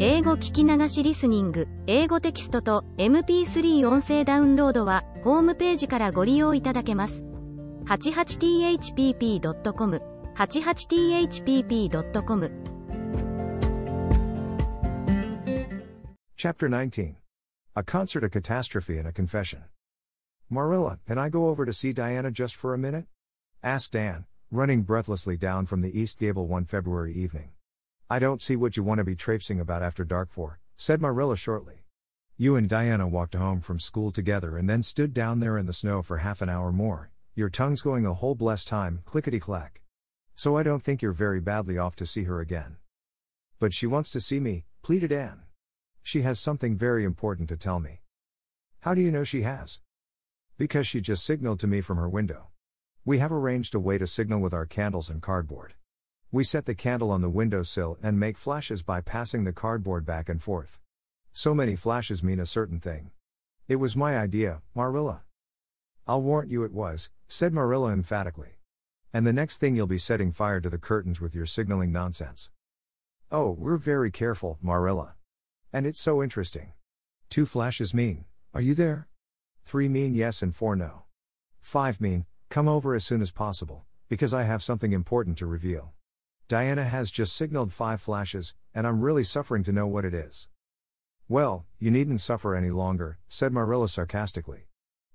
英語聞き流しリスニング、英語テキストと MP3 音声ダウンロードは、ホームページからご利用いただけます。88thpp.com、88thpp.com。Chapter 19 A Concert, a Catastrophe, and a Confession. Marilla, can I go over to see Diana just for a minute? asked d a n running breathlessly down from the East Gable one February evening. I don't see what you want to be traipsing about after dark for, said Marilla shortly. You and Diana walked home from school together and then stood down there in the snow for half an hour more, your tongue's going the whole blessed time, clickety clack. So I don't think you're very badly off to see her again. But she wants to see me, pleaded Anne. She has something very important to tell me. How do you know she has? Because she just signaled to me from her window. We have arranged a way to signal with our candles and cardboard. We set the candle on the windowsill and make flashes by passing the cardboard back and forth. So many flashes mean a certain thing. It was my idea, Marilla. I'll warrant you it was, said Marilla emphatically. And the next thing you'll be setting fire to the curtains with your signaling nonsense. Oh, we're very careful, Marilla. And it's so interesting. Two flashes mean, are you there? Three mean yes and four no. Five mean, come over as soon as possible, because I have something important to reveal. Diana has just signaled five flashes, and I'm really suffering to know what it is. Well, you needn't suffer any longer, said Marilla sarcastically.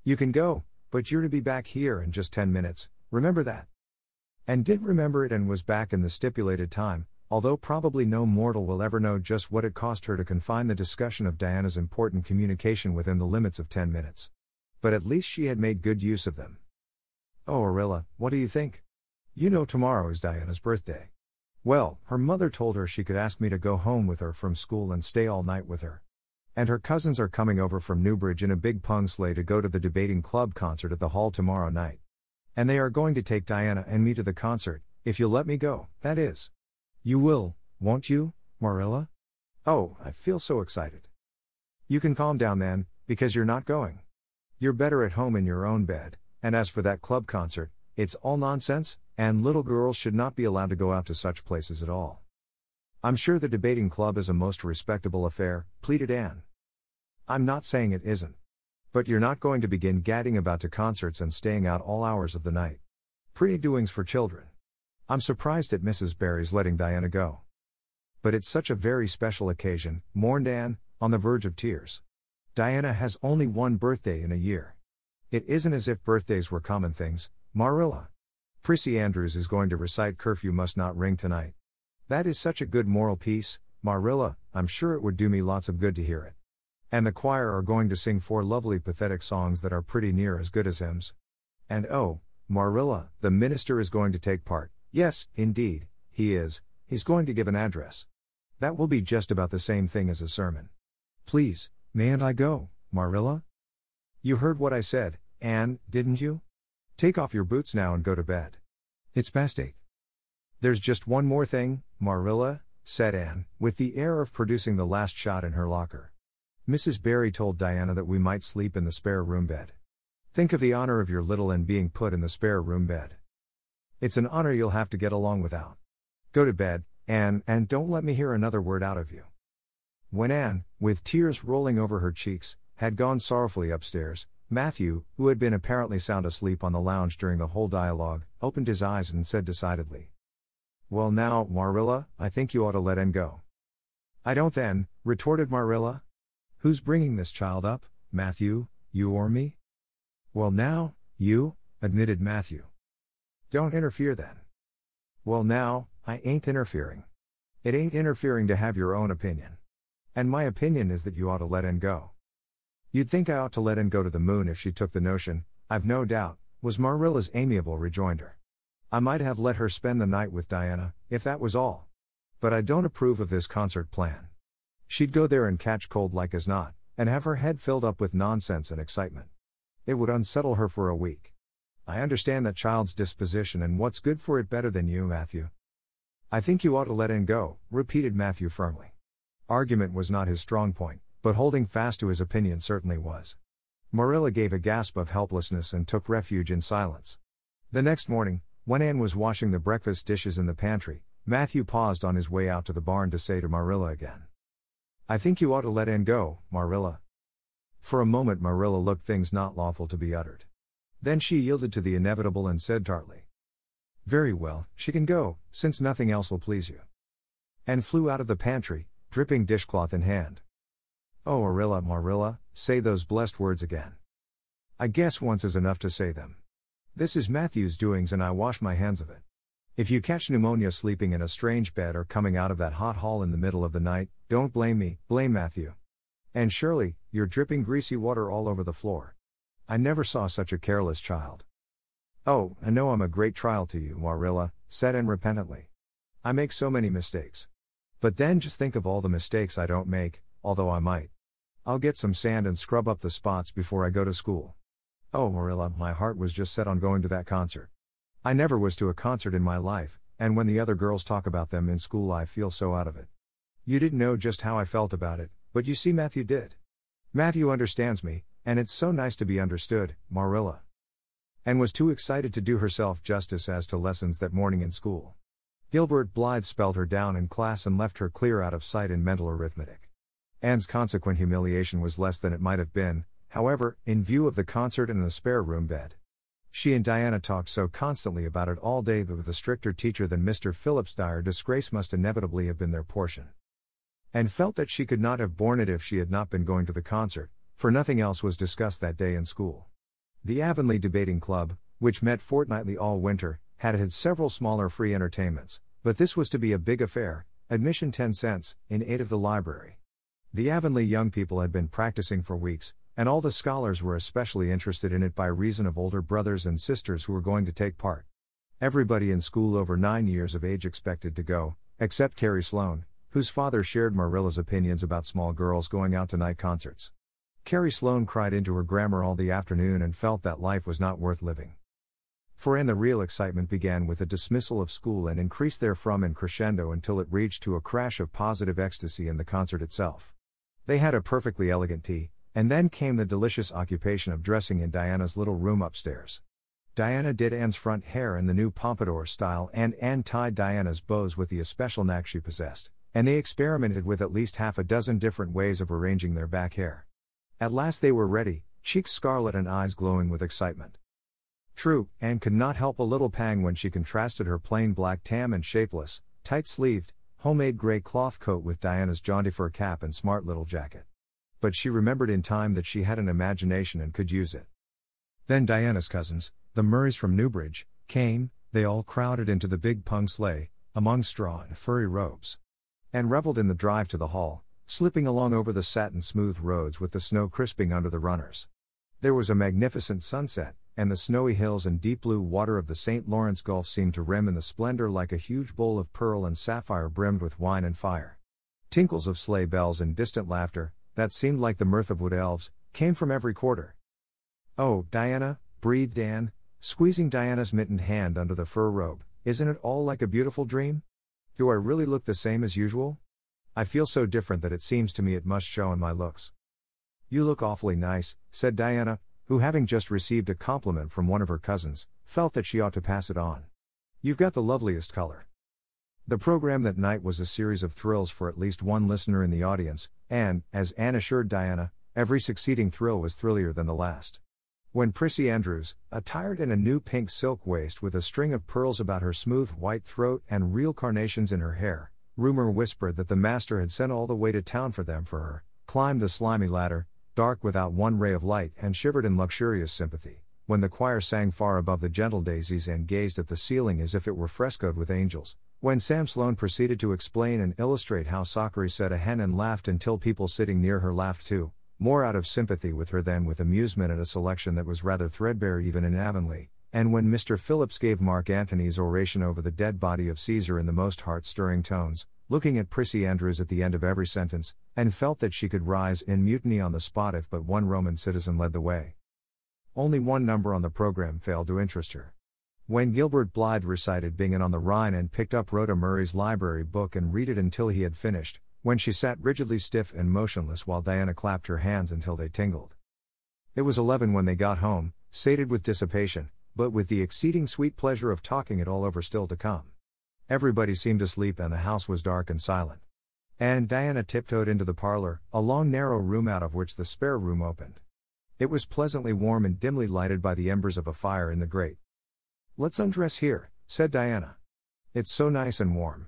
You can go, but you're to be back here in just 10 minutes, remember that. And did remember it and was back in the stipulated time, although probably no mortal will ever know just what it cost her to confine the discussion of Diana's important communication within the limits of 10 minutes. But at least she had made good use of them. Oh, Arilla, what do you think? You know tomorrow is Diana's birthday. Well, her mother told her she could ask me to go home with her from school and stay all night with her. And her cousins are coming over from Newbridge in a big pung sleigh to go to the debating club concert at the hall tomorrow night. And they are going to take Diana and me to the concert, if you'll let me go, that is. You will, won't you, Marilla? Oh, I feel so excited. You can calm down then, because you're not going. You're better at home in your own bed, and as for that club concert, it's all nonsense, and little girls should not be allowed to go out to such places at all. I'm sure the debating club is a most respectable affair, pleaded Anne. I'm not saying it isn't. But you're not going to begin gadding about to concerts and staying out all hours of the night. Pretty doings for children. I'm surprised at Mrs. Barry's letting Diana go. But it's such a very special occasion, mourned Anne, on the verge of tears. Diana has only one birthday in a year. It isn't as if birthdays were common things, Marilla. Prissy Andrews is going to recite Curfew Must Not Ring tonight. That is such a good moral piece, Marilla, I'm sure it would do me lots of good to hear it. And the choir are going to sing four lovely pathetic songs that are pretty near as good as hymns. And oh, Marilla, the minister is going to take part. Yes, indeed, he is, he's going to give an address. That will be just about the same thing as a sermon. Please, mayn't I go, Marilla? You heard what I said, Anne, didn't you? Take off your boots now and go to bed. It's past eight. There's just one more thing, Marilla, said Anne, with the air of producing the last shot in her locker. Mrs. Barry told Diana that we might sleep in the spare room bed. Think of the honor of your little and being put in the spare room bed. It's an honor you'll have to get along without. Go to bed, Anne, and don't let me hear another word out of you. When Anne, with tears rolling over her cheeks, had gone sorrowfully upstairs, Matthew, who had been apparently sound asleep on the lounge during the whole dialogue, opened his eyes and said decidedly, Well now, Marilla, I think you ought to let N go. I don't then, retorted Marilla. Who's bringing this child up, Matthew, you or me? Well now, you, admitted Matthew. Don't interfere then. Well now, I ain't interfering. It ain't interfering to have your own opinion. And my opinion is that you ought to let N go. You'd think I ought to let in go to the moon if she took the notion, I've no doubt, was Marilla's amiable rejoinder. I might have let her spend the night with Diana, if that was all. But I don't approve of this concert plan. She'd go there and catch cold like as not, and have her head filled up with nonsense and excitement. It would unsettle her for a week. I understand that child's disposition and what's good for it better than you, Matthew. I think you ought to let in go, repeated Matthew firmly. Argument was not his strong point but holding fast to his opinion certainly was. Marilla gave a gasp of helplessness and took refuge in silence. The next morning, when Anne was washing the breakfast dishes in the pantry, Matthew paused on his way out to the barn to say to Marilla again, I think you ought to let Anne go, Marilla. For a moment, Marilla looked things not lawful to be uttered. Then she yielded to the inevitable and said tartly, Very well, she can go, since nothing else will please you. And flew out of the pantry, dripping dishcloth in hand. Oh, Arilla, Marilla, say those blessed words again. I guess once is enough to say them. This is Matthew's doings, and I wash my hands of it. If you catch pneumonia sleeping in a strange bed or coming out of that hot hall in the middle of the night, don't blame me, blame Matthew. And surely, you're dripping greasy water all over the floor. I never saw such a careless child. Oh, I know I'm a great trial to you, Marilla, said Anne repentantly. I make so many mistakes. But then just think of all the mistakes I don't make, although I might. I'll get some sand and scrub up the spots before I go to school. Oh, Marilla, my heart was just set on going to that concert. I never was to a concert in my life, and when the other girls talk about them in school, I feel so out of it. You didn't know just how I felt about it, but you see, Matthew did. Matthew understands me, and it's so nice to be understood, Marilla. And was too excited to do herself justice as to lessons that morning in school. Gilbert Blythe spelled her down in class and left her clear out of sight in mental arithmetic. Anne's consequent humiliation was less than it might have been, however, in view of the concert and the spare room bed. She and Diana talked so constantly about it all day that with a stricter teacher than Mr. Phillips Dyer, disgrace must inevitably have been their portion. And felt that she could not have borne it if she had not been going to the concert, for nothing else was discussed that day in school. The Avonlea Debating Club, which met fortnightly all winter, had had several smaller free entertainments, but this was to be a big affair, admission 10 cents, in aid of the library. The Avonlea young people had been practicing for weeks, and all the scholars were especially interested in it by reason of older brothers and sisters who were going to take part. Everybody in school over nine years of age expected to go, except Carrie Sloan, whose father shared Marilla's opinions about small girls going out to night concerts. Carrie Sloan cried into her grammar all the afternoon and felt that life was not worth living. For Anne, the real excitement began with a dismissal of school and increased therefrom in crescendo until it reached to a crash of positive ecstasy in the concert itself. They had a perfectly elegant tea, and then came the delicious occupation of dressing in Diana's little room upstairs. Diana did Anne's front hair in the new pompadour style, and Anne tied Diana's bows with the especial knack she possessed, and they experimented with at least half a dozen different ways of arranging their back hair. At last they were ready, cheeks scarlet and eyes glowing with excitement. True, Anne could not help a little pang when she contrasted her plain black tam and shapeless, tight sleeved, homemade gray cloth coat with Diana's jaunty fur cap and smart little jacket. But she remembered in time that she had an imagination and could use it. Then Diana's cousins, the Murrays from Newbridge, came, they all crowded into the big pung sleigh, among straw and furry robes. And reveled in the drive to the hall, slipping along over the satin smooth roads with the snow crisping under the runners. There was a magnificent sunset, and the snowy hills and deep blue water of the St. Lawrence Gulf seemed to rim in the splendor like a huge bowl of pearl and sapphire brimmed with wine and fire. Tinkles of sleigh bells and distant laughter, that seemed like the mirth of wood elves, came from every quarter. Oh, Diana, breathed Anne, squeezing Diana's mittened hand under the fur robe, isn't it all like a beautiful dream? Do I really look the same as usual? I feel so different that it seems to me it must show in my looks. You look awfully nice, said Diana, who, having just received a compliment from one of her cousins, felt that she ought to pass it on. You've got the loveliest color. The program that night was a series of thrills for at least one listener in the audience, and, as Anne assured Diana, every succeeding thrill was thrillier than the last. When Prissy Andrews, attired in a new pink silk waist with a string of pearls about her smooth white throat and real carnations in her hair, rumor whispered that the master had sent all the way to town for them for her, climbed the slimy ladder, dark without one ray of light, and shivered in luxurious sympathy, when the choir sang far above the gentle daisies and gazed at the ceiling as if it were frescoed with angels, when Sam Sloan proceeded to explain and illustrate how Sakari set a hen and laughed until people sitting near her laughed too, more out of sympathy with her than with amusement at a selection that was rather threadbare even in Avonlea, and when Mr. Phillips gave Mark Antony's oration over the dead body of Caesar in the most heart stirring tones, looking at Prissy Andrews at the end of every sentence, and felt that she could rise in mutiny on the spot if but one Roman citizen led the way. Only one number on the program failed to interest her. When Gilbert Blythe recited Bingen on the Rhine and picked up Rhoda Murray's library book and read it until he had finished, when she sat rigidly stiff and motionless while Diana clapped her hands until they tingled. It was eleven when they got home, sated with dissipation, but with the exceeding sweet pleasure of talking it all over still to come. Everybody seemed asleep and the house was dark and silent. Anne and Diana tiptoed into the parlor, a long narrow room out of which the spare room opened. It was pleasantly warm and dimly lighted by the embers of a fire in the grate. Let's undress here, said Diana. It's so nice and warm.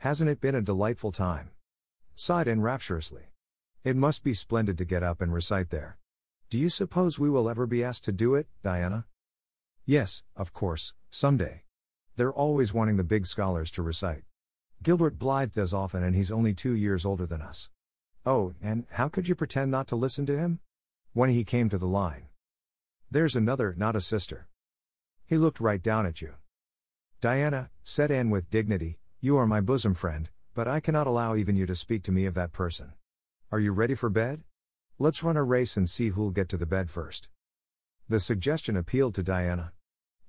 Hasn't it been a delightful time? sighed Anne rapturously. It must be splendid to get up and recite there. Do you suppose we will ever be asked to do it, Diana? Yes, of course, someday. They're always wanting the big scholars to recite. Gilbert Blythe does often, and he's only two years older than us. Oh, and how could you pretend not to listen to him? When he came to the line. There's another, not a sister. He looked right down at you. Diana, said Anne with dignity, you are my bosom friend, but I cannot allow even you to speak to me of that person. Are you ready for bed? Let's run a race and see who'll get to the bed first. The suggestion appealed to Diana.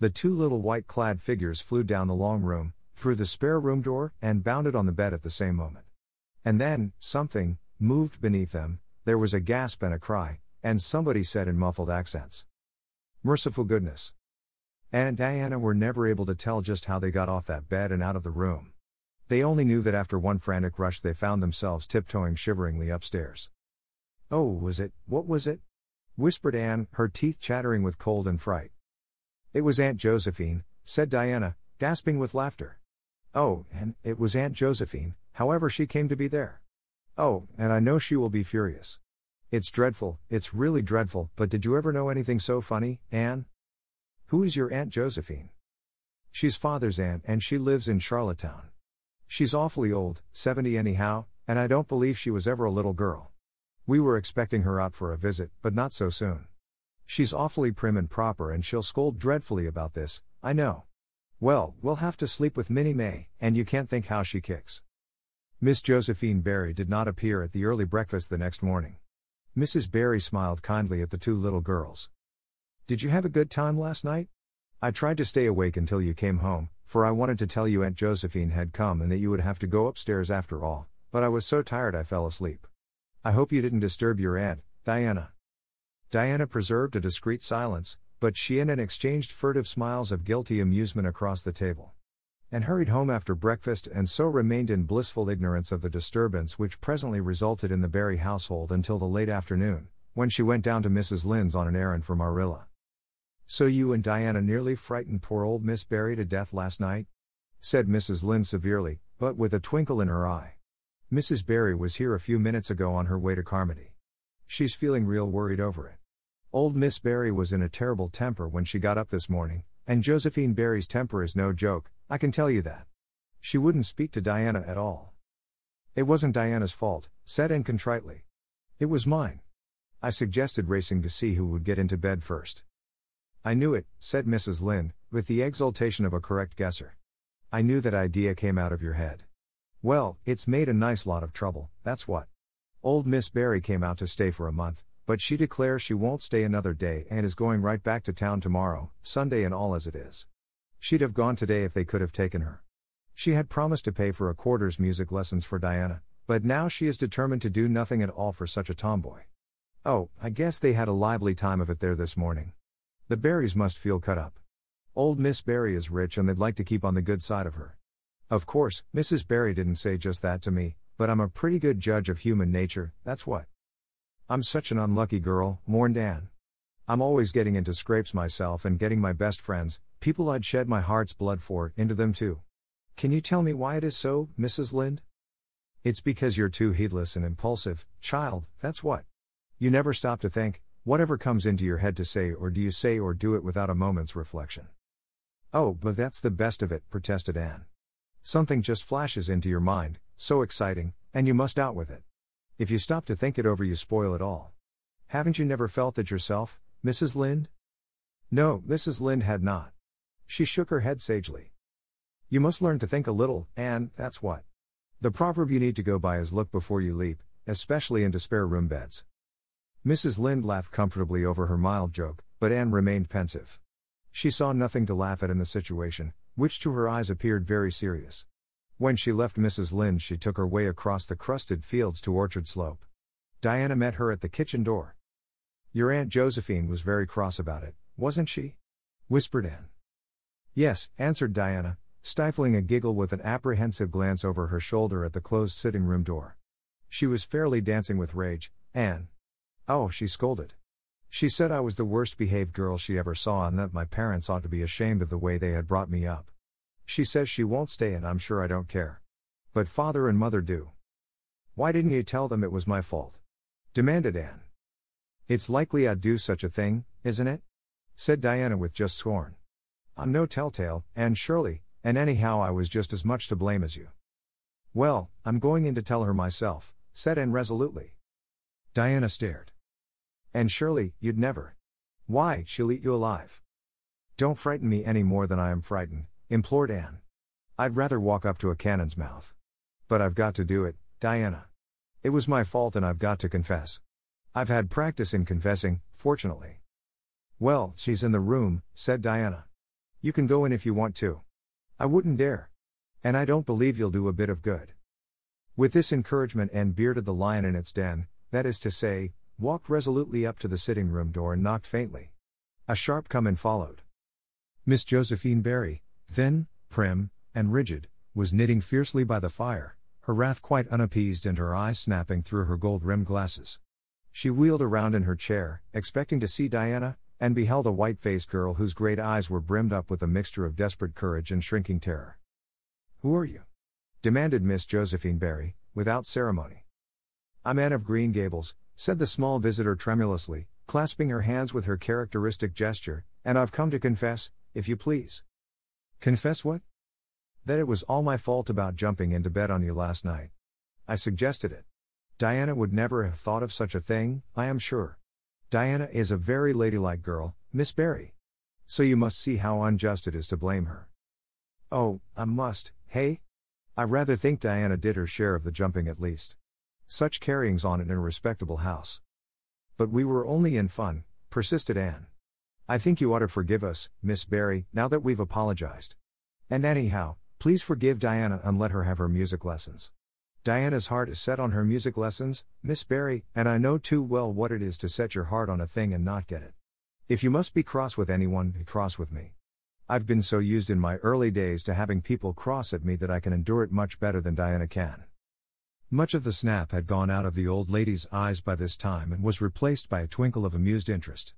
The two little white clad figures flew down the long room, through the spare room door, and bounded on the bed at the same moment. And then, something, moved beneath them, there was a gasp and a cry, and somebody said in muffled accents, Merciful goodness. Anne and Diana were never able to tell just how they got off that bed and out of the room. They only knew that after one frantic rush they found themselves tiptoeing shiveringly upstairs. Oh, was it, what was it? whispered Anne, her teeth chattering with cold and fright. It was Aunt Josephine, said Diana, gasping with laughter. Oh, and it was Aunt Josephine, however she came to be there. Oh, and I know she will be furious. It's dreadful, it's really dreadful, but did you ever know anything so funny, Anne? Who is your Aunt Josephine? She's father's aunt and she lives in Charlottetown. She's awfully old, 70 anyhow, and I don't believe she was ever a little girl. We were expecting her out for a visit, but not so soon. She's awfully prim and proper and she'll scold dreadfully about this, I know. Well, we'll have to sleep with Minnie May, and you can't think how she kicks. Miss Josephine Barry did not appear at the early breakfast the next morning. Mrs. Barry smiled kindly at the two little girls. Did you have a good time last night? I tried to stay awake until you came home, for I wanted to tell you Aunt Josephine had come and that you would have to go upstairs after all, but I was so tired I fell asleep. I hope you didn't disturb your aunt, Diana. Diana preserved a discreet silence, but she and Anne exchanged furtive smiles of guilty amusement across the table. And hurried home after breakfast and so remained in blissful ignorance of the disturbance which presently resulted in the Barry household until the late afternoon, when she went down to Mrs. Lynn's on an errand for Marilla. So you and Diana nearly frightened poor old Miss Barry to death last night? said Mrs. Lynn severely, but with a twinkle in her eye. Mrs. Barry was here a few minutes ago on her way to Carmody. She's feeling real worried over it. Old Miss Barry was in a terrible temper when she got up this morning, and Josephine Barry's temper is no joke, I can tell you that. She wouldn't speak to Diana at all. It wasn't Diana's fault, said in contritely. It was mine. I suggested racing to see who would get into bed first. I knew it, said Mrs. Lynde, with the exultation of a correct guesser. I knew that idea came out of your head. Well, it's made a nice lot of trouble, that's what. Old Miss Barry came out to stay for a month, but she declares she won't stay another day and is going right back to town tomorrow, Sunday and all as it is. She'd have gone today if they could have taken her. She had promised to pay for a quarter's music lessons for Diana, but now she is determined to do nothing at all for such a tomboy. Oh, I guess they had a lively time of it there this morning. The Berries must feel cut up. Old Miss Berry is rich and they'd like to keep on the good side of her. Of course, Mrs. Berry didn't say just that to me, but I'm a pretty good judge of human nature, that's what. I'm such an unlucky girl, mourned Anne. I'm always getting into scrapes myself and getting my best friends, people I'd shed my heart's blood for, into them too. Can you tell me why it is so, Mrs. Lynde? It's because you're too heedless and impulsive, child, that's what. You never stop to think, whatever comes into your head to say or do you say or do it without a moment's reflection. Oh, but that's the best of it, protested Anne. Something just flashes into your mind, so exciting, and you must out with it. If you stop to think it over, you spoil it all. Haven't you never felt it yourself, Mrs. Lynde? No, Mrs. Lynde had not. She shook her head sagely. You must learn to think a little, and that's what. The proverb you need to go by is look before you leap, especially into spare room beds. Mrs. Lynde laughed comfortably over her mild joke, but Anne remained pensive. She saw nothing to laugh at in the situation, which to her eyes appeared very serious. When she left Mrs. Lynde, she took her way across the crusted fields to Orchard Slope. Diana met her at the kitchen door. Your Aunt Josephine was very cross about it, wasn't she? whispered Anne. Yes, answered Diana, stifling a giggle with an apprehensive glance over her shoulder at the closed sitting room door. She was fairly dancing with rage, Anne. Oh, she scolded. She said I was the worst behaved girl she ever saw and that my parents ought to be ashamed of the way they had brought me up. She says she won't stay and I'm sure I don't care. But father and mother do. Why didn't you tell them it was my fault? demanded Anne. It's likely I'd do such a thing, isn't it? said Diana with just scorn. I'm no telltale, Anne surely, and anyhow I was just as much to blame as you. Well, I'm going in to tell her myself, said Anne resolutely. Diana stared. And surely, you'd never. Why, she'll eat you alive. Don't frighten me any more than I am frightened, implored Anne. I'd rather walk up to a cannon's mouth. But I've got to do it, Diana. It was my fault and I've got to confess. I've had practice in confessing, fortunately. Well, she's in the room, said Diana. You can go in if you want to. I wouldn't dare. And I don't believe you'll do a bit of good. With this encouragement, Anne bearded the lion in its den, that is to say, walked resolutely up to the sitting room door and knocked faintly. A sharp come in followed. Miss Josephine Barry, Thin, prim, and rigid, was knitting fiercely by the fire, her wrath quite unappeased and her eyes snapping through her gold rimmed glasses. She wheeled around in her chair, expecting to see Diana, and beheld a white faced girl whose great eyes were brimmed up with a mixture of desperate courage and shrinking terror. Who are you? demanded Miss Josephine Barry, without ceremony. I'm Anne of Green Gables, said the small visitor tremulously, clasping her hands with her characteristic gesture, and I've come to confess, if you please. Confess what? That it was all my fault about jumping into bed on you last night. I suggested it. Diana would never have thought of such a thing, I am sure. Diana is a very ladylike girl, Miss Barry. So you must see how unjust it is to blame her. Oh, I must, hey? I rather think Diana did her share of the jumping at least. Such carryings on in a respectable house. But we were only in fun, persisted Anne. I think you ought to forgive us, Miss Barry, now that we've apologized. And anyhow, please forgive Diana and let her have her music lessons. Diana's heart is set on her music lessons, Miss Barry, and I know too well what it is to set your heart on a thing and not get it. If you must be cross with anyone, be cross with me. I've been so used in my early days to having people cross at me that I can endure it much better than Diana can. Much of the snap had gone out of the old lady's eyes by this time and was replaced by a twinkle of amused interest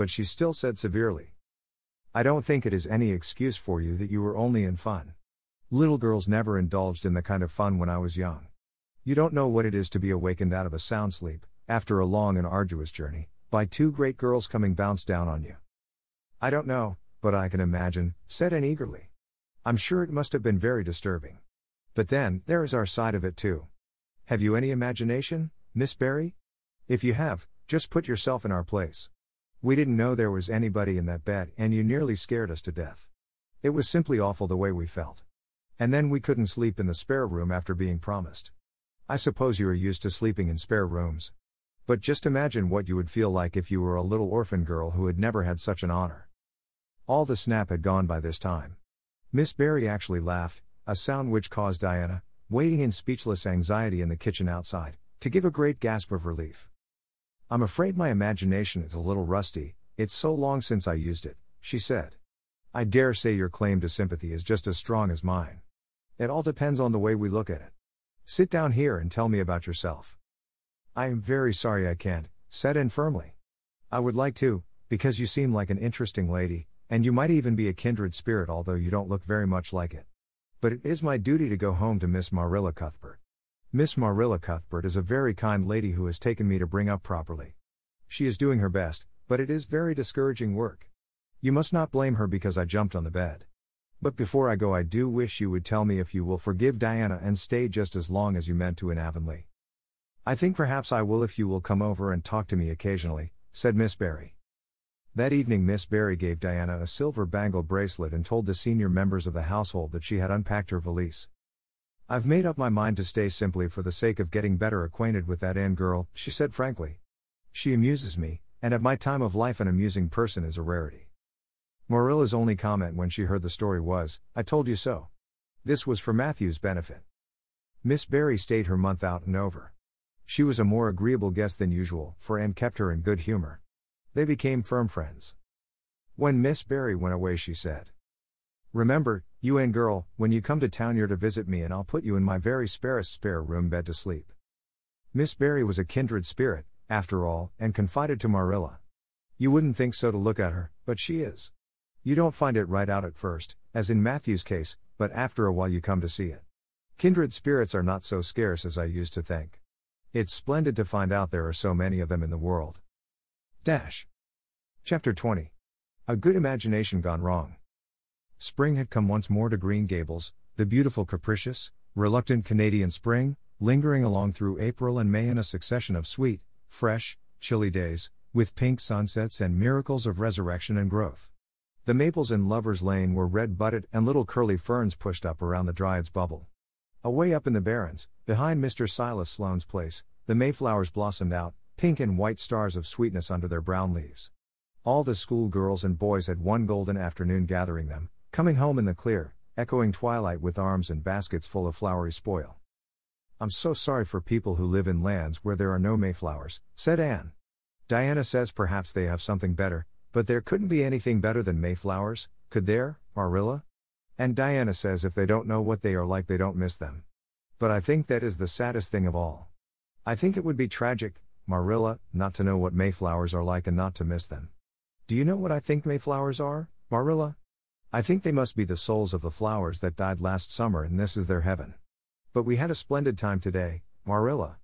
but she still said severely. I don't think it is any excuse for you that you were only in fun. Little girls never indulged in the kind of fun when I was young. You don't know what it is to be awakened out of a sound sleep, after a long and arduous journey, by two great girls coming bounce down on you. I don't know, but I can imagine, said Anne eagerly. I'm sure it must have been very disturbing. But then, there is our side of it too. Have you any imagination, Miss Barry? If you have, just put yourself in our place. We didn't know there was anybody in that bed, and you nearly scared us to death. It was simply awful the way we felt. And then we couldn't sleep in the spare room after being promised. I suppose you are used to sleeping in spare rooms. But just imagine what you would feel like if you were a little orphan girl who had never had such an honor. All the snap had gone by this time. Miss Barry actually laughed, a sound which caused Diana, waiting in speechless anxiety in the kitchen outside, to give a great gasp of relief. I'm afraid my imagination is a little rusty, it's so long since I used it, she said. I dare say your claim to sympathy is just as strong as mine. It all depends on the way we look at it. Sit down here and tell me about yourself. I am very sorry I can't, said Anne firmly. I would like to, because you seem like an interesting lady, and you might even be a kindred spirit although you don't look very much like it. But it is my duty to go home to Miss Marilla Cuthbert. Miss Marilla Cuthbert is a very kind lady who has taken me to bring up properly. She is doing her best, but it is very discouraging work. You must not blame her because I jumped on the bed. But before I go, I do wish you would tell me if you will forgive Diana and stay just as long as you meant to in Avonlea. I think perhaps I will if you will come over and talk to me occasionally, said Miss Barry. That evening, Miss Barry gave Diana a silver bangle bracelet and told the senior members of the household that she had unpacked her valise. I've made up my mind to stay simply for the sake of getting better acquainted with that Anne girl, she said frankly. She amuses me, and at my time of life, an amusing person is a rarity. Marilla's only comment when she heard the story was, I told you so. This was for Matthew's benefit. Miss Barry stayed her month out and over. She was a more agreeable guest than usual, for Anne kept her in good humor. They became firm friends. When Miss Barry went away, she said, Remember, UN girl, when you come to town, you're to visit me and I'll put you in my very sparest spare room bed to sleep. Miss Barry was a kindred spirit, after all, and confided to Marilla. You wouldn't think so to look at her, but she is. You don't find it right out at first, as in Matthew's case, but after a while you come to see it. Kindred spirits are not so scarce as I used to think. It's splendid to find out there are so many of them in the world. Dash. Chapter 20. A good imagination gone wrong spring had come once more to Green Gables, the beautiful, capricious, reluctant Canadian spring, lingering along through April and May in a succession of sweet, fresh, chilly days, with pink sunsets and miracles of resurrection and growth. The maples in Lover's Lane were red budded and little curly ferns pushed up around the Dryad's bubble. Away up in the Barrens, behind Mr. Silas Sloane's place, the Mayflowers blossomed out, pink and white stars of sweetness under their brown leaves. All the schoolgirls and boys had one golden afternoon gathering them, Coming home in the clear, echoing twilight with arms and baskets full of flowery spoil. I'm so sorry for people who live in lands where there are no Mayflowers, said Anne. Diana says perhaps they have something better, but there couldn't be anything better than Mayflowers, could there, Marilla? And Diana says if they don't know what they are like, they don't miss them. But I think that is the saddest thing of all. I think it would be tragic, Marilla, not to know what Mayflowers are like and not to miss them. Do you know what I think Mayflowers are, Marilla? I think they must be the souls of the flowers that died last summer and this is their heaven. But we had a splendid time today, Marilla.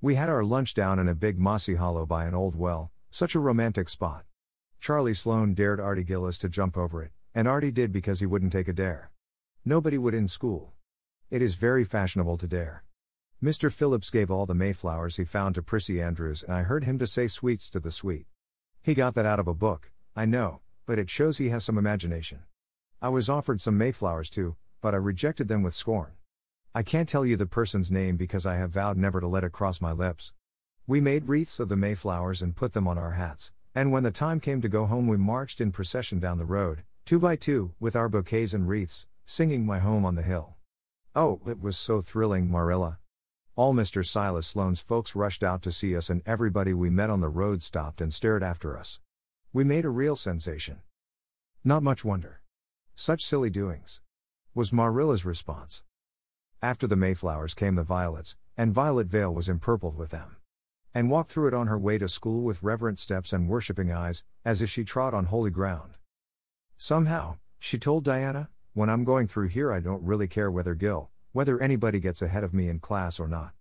We had our lunch down in a big mossy hollow by an old well, such a romantic spot. Charlie Sloane dared Artie Gillis to jump over it, and Artie did because he wouldn't take a dare. Nobody would in school. It is very fashionable to dare. Mr. Phillips gave all the Mayflowers he found to Prissy Andrews, and I heard him to say sweets to the sweet. He got that out of a book, I know, but it shows he has some imagination. I was offered some Mayflowers too, but I rejected them with scorn. I can't tell you the person's name because I have vowed never to let it cross my lips. We made wreaths of the Mayflowers and put them on our hats, and when the time came to go home, we marched in procession down the road, two by two, with our bouquets and wreaths, singing My Home on the Hill. Oh, it was so thrilling, Marilla. All Mr. Silas Sloane's folks rushed out to see us, and everybody we met on the road stopped and stared after us. We made a real sensation. Not much wonder. Such silly doings. Was Marilla's response. After the Mayflowers came the violets, and Violet Vale was empurpled with them. And walked through it on her way to school with reverent steps and worshipping eyes, as if she trod on holy ground. Somehow, she told Diana, when I'm going through here, I don't really care whether Gil, whether anybody gets ahead of me in class or not.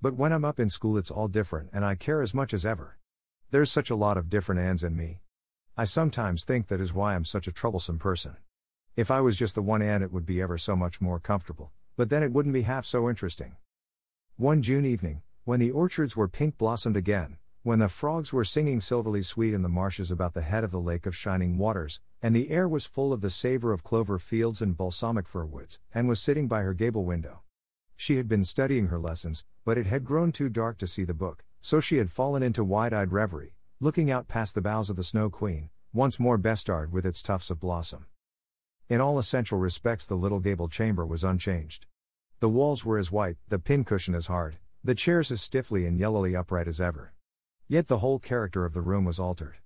But when I'm up in school, it's all different and I care as much as ever. There's such a lot of different ands in me. I sometimes think that is why I'm such a troublesome person. If I was just the one ant, it would be ever so much more comfortable, but then it wouldn't be half so interesting. One June evening, when the orchards were pink blossomed again, when the frogs were singing silverly sweet in the marshes about the head of the lake of shining waters, and the air was full of the savor of clover fields and balsamic fir woods, and was sitting by her gable window. She had been studying her lessons, but it had grown too dark to see the book, so she had fallen into wide eyed reverie, looking out past the boughs of the Snow Queen, once more bestarred with its tufts of blossom. In all essential respects, the little gable chamber was unchanged. The walls were as white, the pincushion as hard, the chairs as stiffly and yellowly upright as ever. Yet the whole character of the room was altered.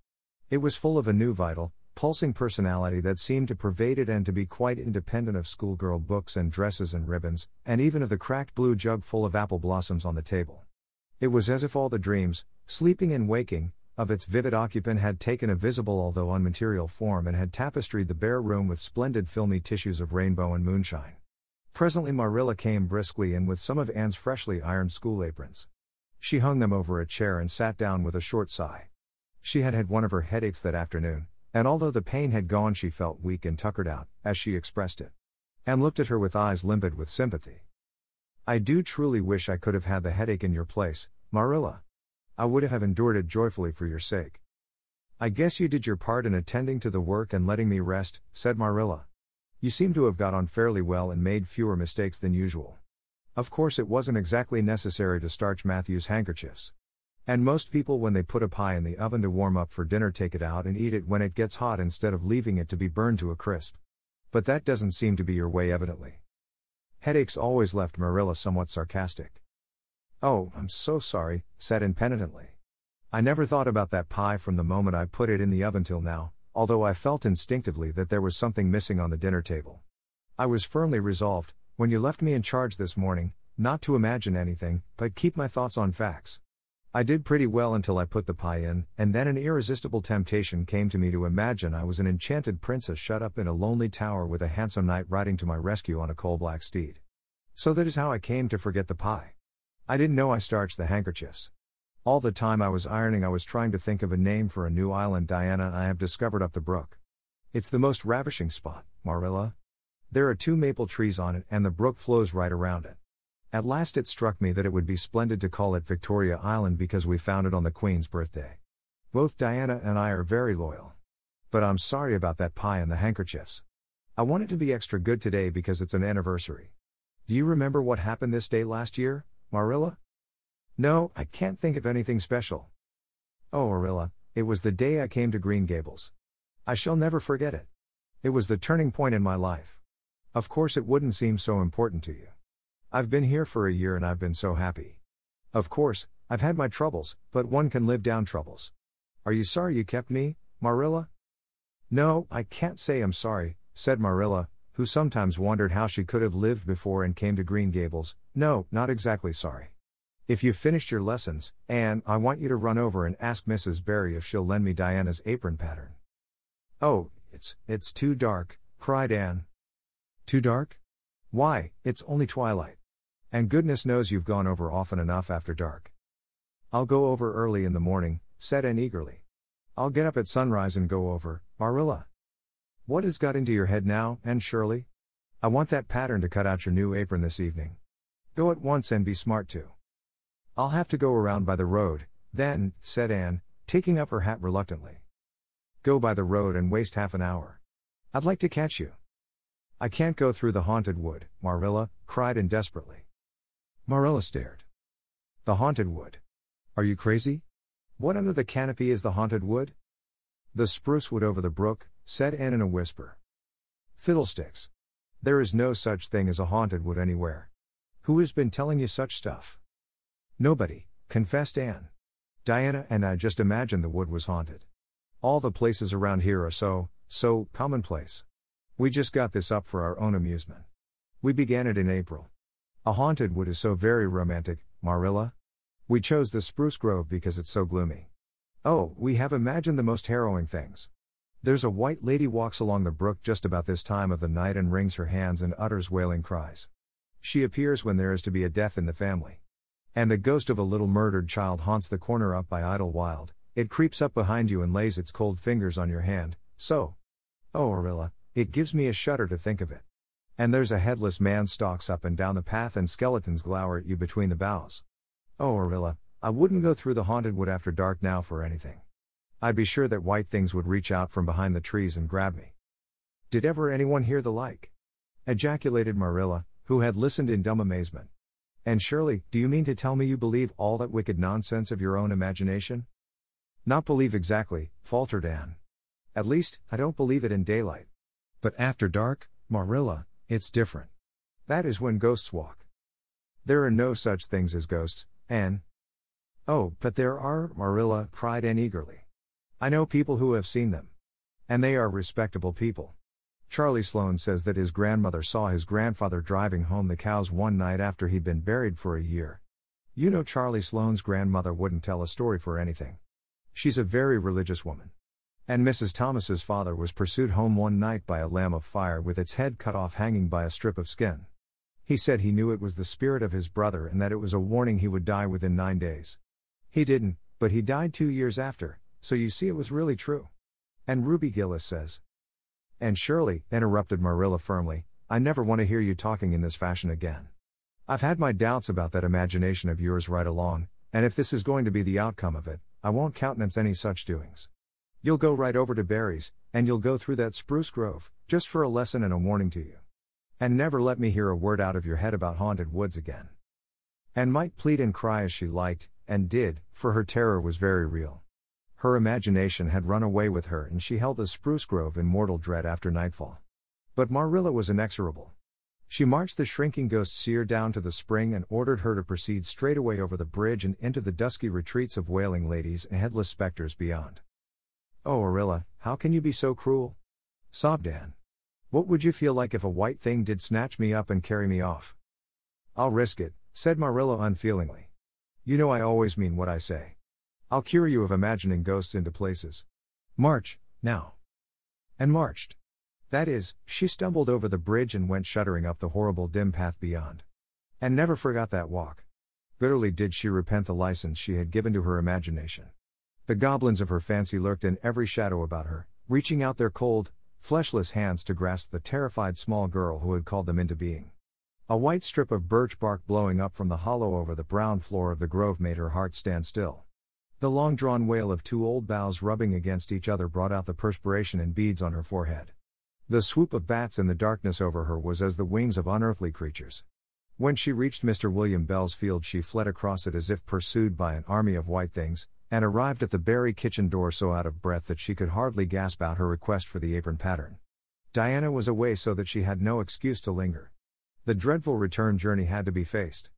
It was full of a new vital, pulsing personality that seemed to pervade it and to be quite independent of schoolgirl books and dresses and ribbons, and even of the cracked blue jug full of apple blossoms on the table. It was as if all the dreams, sleeping and waking, of its vivid occupant had taken a visible although unmaterial form and had tapestried the bare room with splendid filmy tissues of rainbow and moonshine. Presently Marilla came briskly in with some of Anne's freshly ironed school aprons. She hung them over a chair and sat down with a short sigh. She had had one of her headaches that afternoon, and although the pain had gone, she felt weak and tuckered out, as she expressed it. Anne looked at her with eyes limpid with sympathy. I do truly wish I could have had the headache in your place, Marilla. I would have endured it joyfully for your sake. I guess you did your part in attending to the work and letting me rest, said Marilla. You seem to have got on fairly well and made fewer mistakes than usual. Of course, it wasn't exactly necessary to starch Matthew's handkerchiefs. And most people, when they put a pie in the oven to warm up for dinner, take it out and eat it when it gets hot instead of leaving it to be burned to a crisp. But that doesn't seem to be your way, evidently. Headaches always left Marilla somewhat sarcastic. Oh, I'm so sorry, said impenitently. I never thought about that pie from the moment I put it in the oven till now, although I felt instinctively that there was something missing on the dinner table. I was firmly resolved, when you left me in charge this morning, not to imagine anything, but keep my thoughts on facts. I did pretty well until I put the pie in, and then an irresistible temptation came to me to imagine I was an enchanted princess shut up in a lonely tower with a handsome knight riding to my rescue on a coal black steed. So that is how I came to forget the pie. I didn't know I starched the handkerchiefs. All the time I was ironing, I was trying to think of a name for a new island Diana I have discovered up the brook. It's the most ravishing spot, Marilla. There are two maple trees on it, and the brook flows right around it. At last it struck me that it would be splendid to call it Victoria Island because we found it on the Queen's birthday. Both Diana and I are very loyal. But I'm sorry about that pie and the handkerchiefs. I want it to be extra good today because it's an anniversary. Do you remember what happened this day last year? Marilla? No, I can't think of anything special. Oh, Marilla, it was the day I came to Green Gables. I shall never forget it. It was the turning point in my life. Of course, it wouldn't seem so important to you. I've been here for a year and I've been so happy. Of course, I've had my troubles, but one can live down troubles. Are you sorry you kept me, Marilla? No, I can't say I'm sorry, said Marilla, who sometimes wondered how she could have lived before and came to Green Gables, no, not exactly sorry. If you've finished your lessons, Anne, I want you to run over and ask Mrs. Barry if she'll lend me Diana's apron pattern. Oh, it's, it's too dark, cried Anne. Too dark? Why, it's only twilight. And goodness knows you've gone over often enough after dark. I'll go over early in the morning, said Anne eagerly. I'll get up at sunrise and go over, Marilla. What has got into your head now, Anne Shirley? I want that pattern to cut out your new apron this evening. Go at once and be smart too. I'll have to go around by the road, then, said Anne, taking up her hat reluctantly. Go by the road and waste half an hour. I'd like to catch you. I can't go through the haunted wood, Marilla cried in desperately. Marilla stared. The haunted wood. Are you crazy? What under the canopy is the haunted wood? The spruce wood over the brook, said Anne in a whisper. Fiddlesticks. There is no such thing as a haunted wood anywhere. Who has been telling you such stuff? Nobody, confessed Anne. Diana and I just imagined the wood was haunted. All the places around here are so, so commonplace. We just got this up for our own amusement. We began it in April. A haunted wood is so very romantic, Marilla. We chose the spruce grove because it's so gloomy. Oh, we have imagined the most harrowing things. There's a white lady walks along the brook just about this time of the night and wrings her hands and utters wailing cries. She appears when there is to be a death in the family. And the ghost of a little murdered child haunts the corner up by Idlewild, it creeps up behind you and lays its cold fingers on your hand, so. Oh, Arilla, it gives me a shudder to think of it. And there's a headless man stalks up and down the path and skeletons glower at you between the boughs. Oh, Arilla, I wouldn't go through the haunted wood after dark now for anything. I'd be sure that white things would reach out from behind the trees and grab me. Did ever anyone hear the like? ejaculated Marilla, who had listened in dumb amazement. And Shirley, do you mean to tell me you believe all that wicked nonsense of your own imagination? Not believe exactly, faltered Anne. At least, I don't believe it in daylight. But after dark, Marilla, it's different. That is when ghosts walk. There are no such things as ghosts, Anne. Oh, but there are, Marilla cried Anne eagerly. I know people who have seen them. And they are respectable people. Charlie Sloan says that his grandmother saw his grandfather driving home the cows one night after he'd been buried for a year. You know, Charlie Sloan's grandmother wouldn't tell a story for anything. She's a very religious woman. And Mrs. Thomas's father was pursued home one night by a lamb of fire with its head cut off hanging by a strip of skin. He said he knew it was the spirit of his brother and that it was a warning he would die within nine days. He didn't, but he died two years after, so you see, it was really true. And Ruby Gillis says. And surely, interrupted Marilla firmly, I never want to hear you talking in this fashion again. I've had my doubts about that imagination of yours right along, and if this is going to be the outcome of it, I won't countenance any such doings. You'll go right over to Barry's, and you'll go through that spruce grove, just for a lesson and a warning to you. And never let me hear a word out of your head about haunted woods again. And might plead and cry as she liked, and did, for her terror was very real. Her imagination had run away with her and she held the spruce grove in mortal dread after nightfall. But Marilla was inexorable. She marched the shrinking ghost seer down to the spring and ordered her to proceed straight away over the bridge and into the dusky retreats of wailing ladies and headless specters beyond. Oh, Arilla, how can you be so cruel? sobbed Anne. What would you feel like if a white thing did snatch me up and carry me off? I'll risk it, said Marilla unfeelingly. You know I always mean what I say. I'll cure you of imagining ghosts into places. March, now. And marched. That is, she stumbled over the bridge and went shuddering up the horrible dim path beyond. And never forgot that walk. Bitterly did she repent the license she had given to her imagination. The goblins of her fancy lurked in every shadow about her, reaching out their cold, fleshless hands to grasp the terrified small girl who had called them into being. A white strip of birch bark blowing up from the hollow over the brown floor of the grove made her heart stand still. The long drawn wail of two old boughs rubbing against each other brought out the perspiration in beads on her forehead. The swoop of bats in the darkness over her was as the wings of unearthly creatures. When she reached Mr. William Bell's field, she fled across it as if pursued by an army of white things, and arrived at the Barry kitchen door so out of breath that she could hardly gasp out her request for the apron pattern. Diana was away so that she had no excuse to linger. The dreadful return journey had to be faced.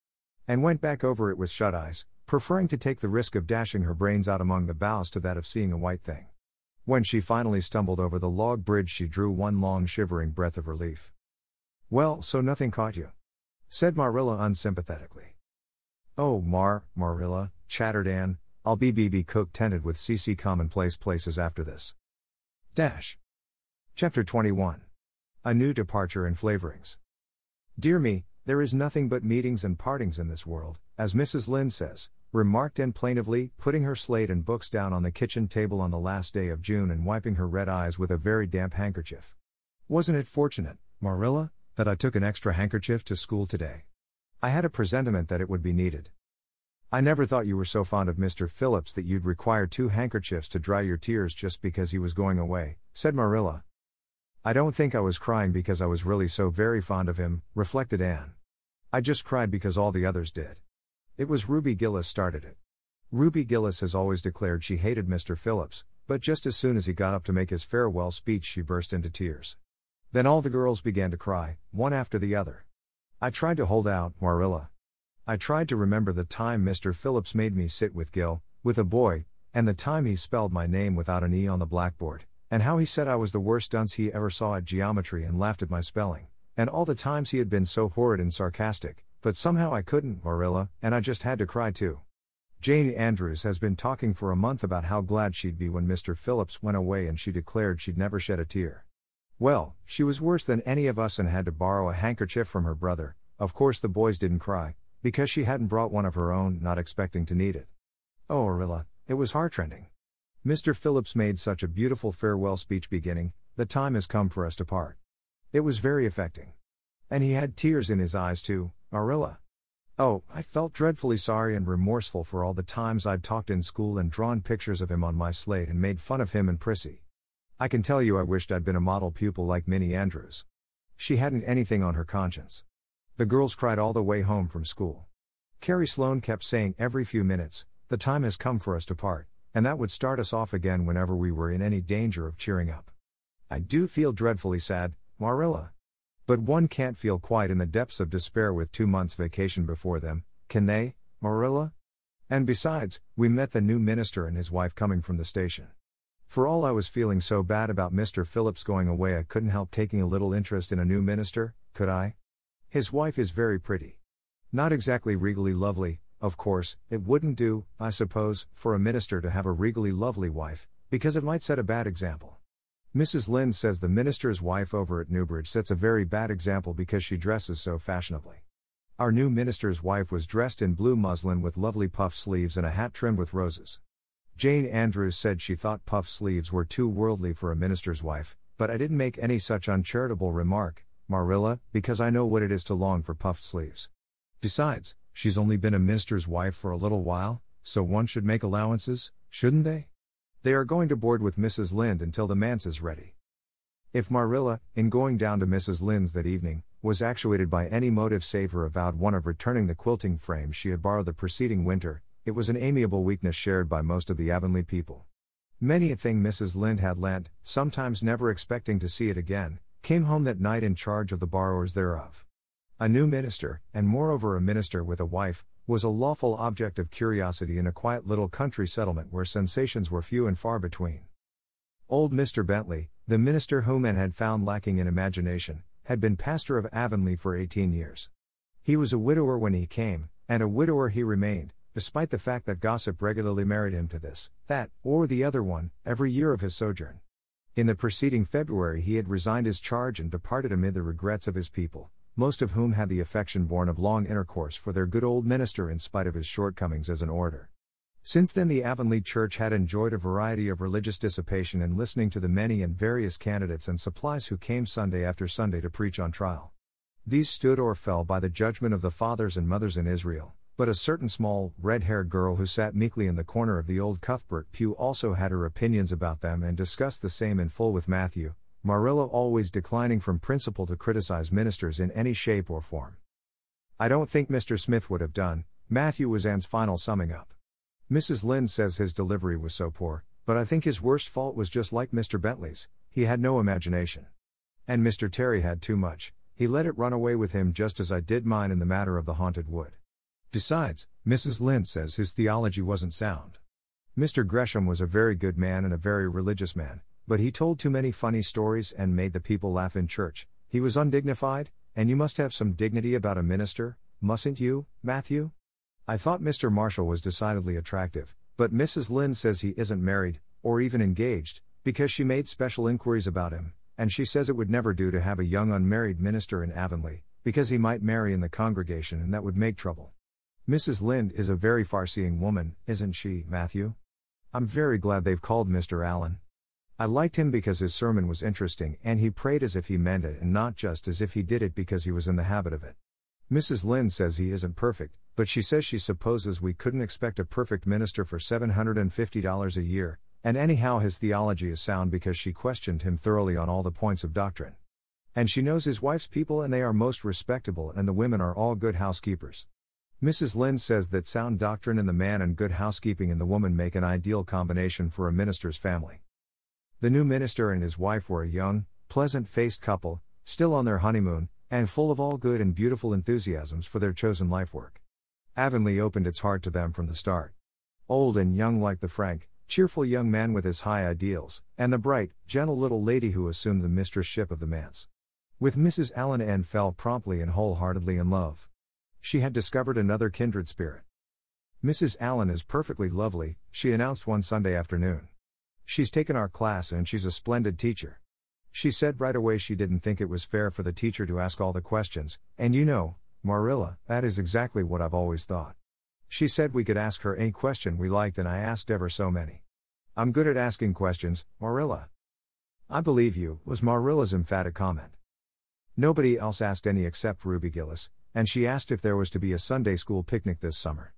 And went back over it with shut eyes, preferring to take the risk of dashing her brains out among the boughs to that of seeing a white thing. When she finally stumbled over the log bridge, she drew one long, shivering breath of relief. Well, so nothing caught you? said Marilla unsympathetically. Oh, Mar, Marilla, chattered Anne, I'll be BB Cook tented with CC commonplace places after this. Dash. Chapter 21. A New Departure in Flavorings. Dear me, there is nothing but meetings and partings in this world, as Mrs. Lynde says, remarked and plaintively, putting her slate and books down on the kitchen table on the last day of June and wiping her red eyes with a very damp handkerchief. Wasn't it fortunate, Marilla, that I took an extra handkerchief to school today? I had a presentiment that it would be needed. I never thought you were so fond of Mr. Phillips that you'd require two handkerchiefs to dry your tears just because he was going away, said Marilla. I don't think I was crying because I was really so very fond of him, reflected Anne. I just cried because all the others did. It was Ruby Gillis started it. Ruby Gillis has always declared she hated Mr. Phillips, but just as soon as he got up to make his farewell speech, she burst into tears. Then all the girls began to cry, one after the other. I tried to hold out, Marilla. I tried to remember the time Mr. Phillips made me sit with Gil, with a boy, and the time he spelled my name without an E on the blackboard, and how he said I was the worst dunce he ever saw at geometry and laughed at my spelling, and all the times he had been so horrid and sarcastic, but somehow I couldn't, Marilla, and I just had to cry too. Jane Andrews has been talking for a month about how glad she'd be when Mr. Phillips went away and she declared she'd never shed a tear. Well, she was worse than any of us and had to borrow a handkerchief from her brother. Of course, the boys didn't cry, because she hadn't brought one of her own, not expecting to need it. Oh, Orilla, it was heartrending. Mr. Phillips made such a beautiful farewell speech beginning, The time has come for us to part. It was very affecting. And he had tears in his eyes, too, Marilla. Oh, I felt dreadfully sorry and remorseful for all the times I'd talked in school and drawn pictures of him on my slate and made fun of him and Prissy. I can tell you I wished I'd been a model pupil like Minnie Andrews. She hadn't anything on her conscience. The girls cried all the way home from school. Carrie Sloane kept saying every few minutes, The time has come for us to part, and that would start us off again whenever we were in any danger of cheering up. I do feel dreadfully sad, Marilla, but one can't feel quite in the depths of despair with two months vacation before them, can they, Marilla? And besides, we met the new minister and his wife coming from the station. For all I was feeling so bad about Mr. Phillips going away, I couldn't help taking a little interest in a new minister, could I? His wife is very pretty. Not exactly regally lovely, of course, it wouldn't do, I suppose, for a minister to have a regally lovely wife, because it might set a bad example. Mrs. Lynn says the minister's wife over at Newbridge sets a very bad example because she dresses so fashionably. Our new minister's wife was dressed in blue muslin with lovely puffed sleeves and a hat trimmed with roses. Jane Andrews said she thought puff sleeves were too worldly for a minister's wife, but I didn't make any such uncharitable remark, Marilla, because I know what it is to long for puffed sleeves. Besides, she's only been a minister's wife for a little while, so one should make allowances, shouldn't they? They are going to board with Mrs. Lynde until the manse is ready. If Marilla, in going down to Mrs. Lynde's that evening, was actuated by any motive save her avowed one of returning the quilting frame she had borrowed the preceding winter, it was an amiable weakness shared by most of the Avonlea people. Many a thing Mrs. Lynde had lent, sometimes never expecting to see it again, came home that night in charge of the borrowers thereof. A new minister, and moreover a minister with a wife, was a lawful object of curiosity in a quiet little country settlement where sensations were few and far between. Old Mr. Bentley, the minister whom men had found lacking in imagination, had been pastor of Avonlea for 18 years. He was a widower when he came, and a widower he remained, despite the fact that gossip regularly married him to this, that, or the other one, every year of his sojourn. In the preceding February, he had resigned his charge and departed amid the regrets of his people most of whom had the affection born of long intercourse for their good old minister in spite of his shortcomings as an orator. Since then, the Avonlea Church had enjoyed a variety of religious dissipation in listening to the many and various candidates and supplies who came Sunday after Sunday to preach on trial. These stood or fell by the judgment of the fathers and mothers in Israel, but a certain small, red haired girl who sat meekly in the corner of the old Cuthbert pew also had her opinions about them and discussed the same in full with Matthew, Marillo always declining from principle to criticize ministers in any shape or form. I don't think Mr. Smith would have done, Matthew was Anne's final summing up. Mrs. Lynde says his delivery was so poor, but I think his worst fault was just like Mr. Bentley's, he had no imagination. And Mr. Terry had too much, he let it run away with him just as I did mine in the matter of the haunted wood. Besides, Mrs. Lynde says his theology wasn't sound. Mr. Gresham was a very good man and a very religious man, but he told too many funny stories and made the people laugh in church. He was undignified, and you must have some dignity about a minister, mustn't you, Matthew? I thought Mr. Marshall was decidedly attractive, but Mrs. Lynn says he isn't married, or even engaged, because she made special inquiries about him, and she says it would never do to have a young unmarried minister in Avonlea, because he might marry in the congregation and that would make trouble. Mrs. Lynde is a very far seeing woman, isn't she, Matthew? I'm very glad they've called Mr. Allen. I liked him because his sermon was interesting and he prayed as if he meant it and not just as if he did it because he was in the habit of it. Mrs. Lynn says he isn't perfect, but she says she supposes we couldn't expect a perfect minister for $750 a year, and anyhow his theology is sound because she questioned him thoroughly on all the points of doctrine. And she knows his wife's people and they are most respectable and the women are all good housekeepers. Mrs. Lynn says that sound doctrine in the man and good housekeeping in the woman make an ideal combination for a minister's family. The new minister and his wife were a young, pleasant faced couple, still on their honeymoon, and full of all good and beautiful enthusiasms for their chosen life work. Avonlea opened its heart to them from the start. Old and young, like the frank, cheerful young man with his high ideals, and the bright, gentle little lady who assumed the mistressship of the manse. With Mrs. Allen Anne fell promptly and wholeheartedly in love. She had discovered another kindred spirit. Mrs. Allen is perfectly lovely, she announced one Sunday afternoon. She's taken our class and she's a splendid teacher. She said right away she didn't think it was fair for the teacher to ask all the questions, and you know, Marilla, that is exactly what I've always thought. She said we could ask her any question we liked, and I asked ever so many. I'm good at asking questions, Marilla. I believe you, was Marilla's emphatic comment. Nobody else asked any except Ruby Gillis, and she asked if there was to be a Sunday school picnic this summer.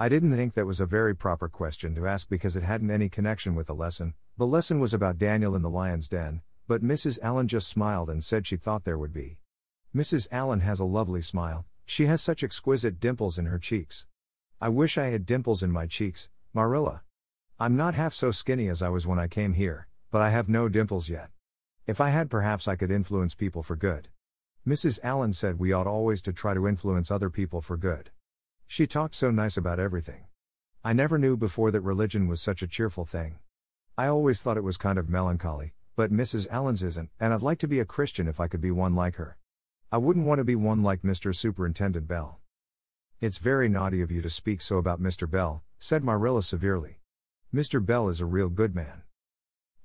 I didn't think that was a very proper question to ask because it hadn't any connection with the lesson. The lesson was about Daniel in the lion's den, but Mrs. Allen just smiled and said she thought there would be. Mrs. Allen has a lovely smile, she has such exquisite dimples in her cheeks. I wish I had dimples in my cheeks, Marilla. I'm not half so skinny as I was when I came here, but I have no dimples yet. If I had, perhaps I could influence people for good. Mrs. Allen said we ought always to try to influence other people for good. She talked so nice about everything. I never knew before that religion was such a cheerful thing. I always thought it was kind of melancholy, but Mrs. Allen's isn't, and I'd like to be a Christian if I could be one like her. I wouldn't want to be one like Mr. Superintendent Bell. It's very naughty of you to speak so about Mr. Bell, said Marilla severely. Mr. Bell is a real good man.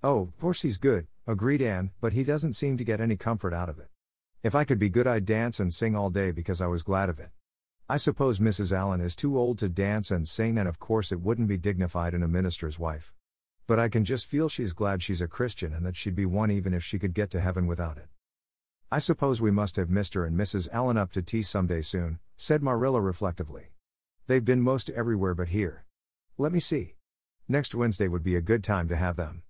Oh, of course he's good, agreed Anne, but he doesn't seem to get any comfort out of it. If I could be good, I'd dance and sing all day because I was glad of it. I suppose Mrs. Allen is too old to dance and sing, and of course it wouldn't be dignified in a minister's wife. But I can just feel she's glad she's a Christian and that she'd be one even if she could get to heaven without it. I suppose we must have Mr. and Mrs. Allen up to tea someday soon, said Marilla reflectively. They've been most everywhere but here. Let me see. Next Wednesday would be a good time to have them.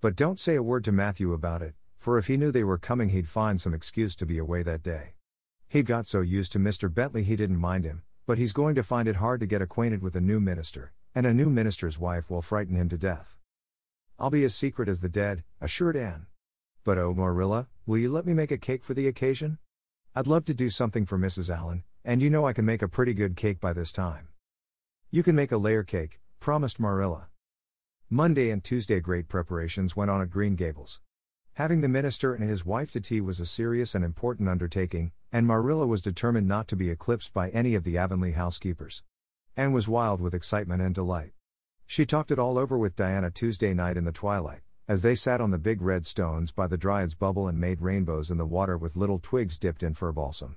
But don't say a word to Matthew about it, for if he knew they were coming, he'd find some excuse to be away that day. He got so used to Mr. Bentley he didn't mind him, but he's going to find it hard to get acquainted with a new minister, and a new minister's wife will frighten him to death. I'll be as secret as the dead, assured Anne. But oh, Marilla, will you let me make a cake for the occasion? I'd love to do something for Mrs. Allen, and you know I can make a pretty good cake by this time. You can make a layer cake, promised Marilla. Monday and Tuesday great preparations went on at Green Gables. Having the minister and his wife to tea was a serious and important undertaking, and Marilla was determined not to be eclipsed by any of the Avonlea housekeepers. Anne was wild with excitement and delight. She talked it all over with Diana Tuesday night in the twilight, as they sat on the big red stones by the Dryad's bubble and made rainbows in the water with little twigs dipped in fir balsam.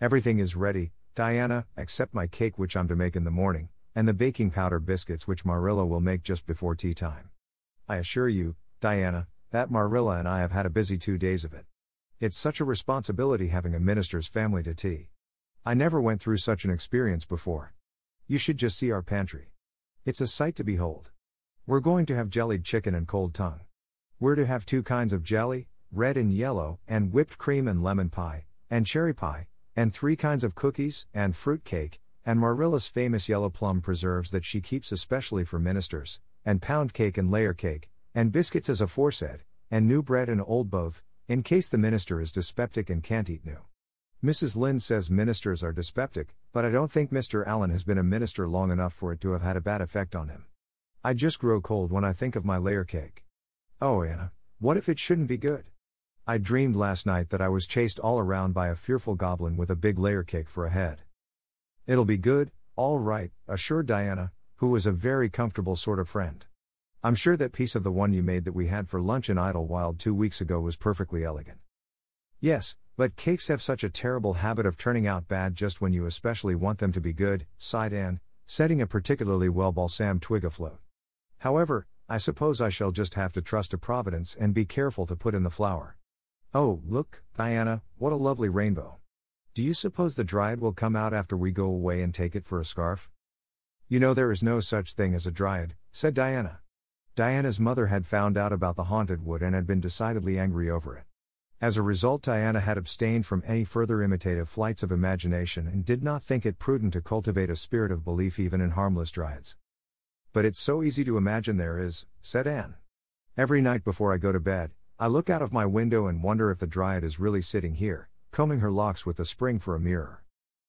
Everything is ready, Diana, except my cake which I'm to make in the morning, and the baking powder biscuits which Marilla will make just before tea time. I assure you, Diana, that Marilla and I have had a busy two days of it. It's such a responsibility having a minister's family to tea. I never went through such an experience before. You should just see our pantry. It's a sight to behold. We're going to have jellied chicken and cold tongue. We're to have two kinds of jelly, red and yellow, and whipped cream and lemon pie, and cherry pie, and three kinds of cookies, and fruit cake, and Marilla's famous yellow plum preserves that she keeps especially for ministers, and pound cake and layer cake, and biscuits as aforesaid, and new bread and old both, in case the minister is dyspeptic and can't eat new. Mrs. Lynde says ministers are dyspeptic, but I don't think Mr. Allen has been a minister long enough for it to have had a bad effect on him. I just grow cold when I think of my layer cake. Oh, Anna, what if it shouldn't be good? I dreamed last night that I was chased all around by a fearful goblin with a big layer cake for a head. It'll be good, all right, assured Diana, who was a very comfortable sort of friend. I'm sure that piece of the one you made that we had for lunch in Idlewild two weeks ago was perfectly elegant. Yes, but cakes have such a terrible habit of turning out bad just when you especially want them to be good, sighed Anne, setting a particularly well balsam twig afloat. However, I suppose I shall just have to trust to Providence and be careful to put in the flour. Oh, look, Diana, what a lovely rainbow. Do you suppose the dryad will come out after we go away and take it for a scarf? You know there is no such thing as a dryad, said Diana. Diana's mother had found out about the haunted wood and had been decidedly angry over it. As a result, Diana had abstained from any further imitative flights of imagination and did not think it prudent to cultivate a spirit of belief even in harmless dryads. But it's so easy to imagine there is, said Anne. Every night before I go to bed, I look out of my window and wonder if the dryad is really sitting here, combing her locks with a spring for a mirror.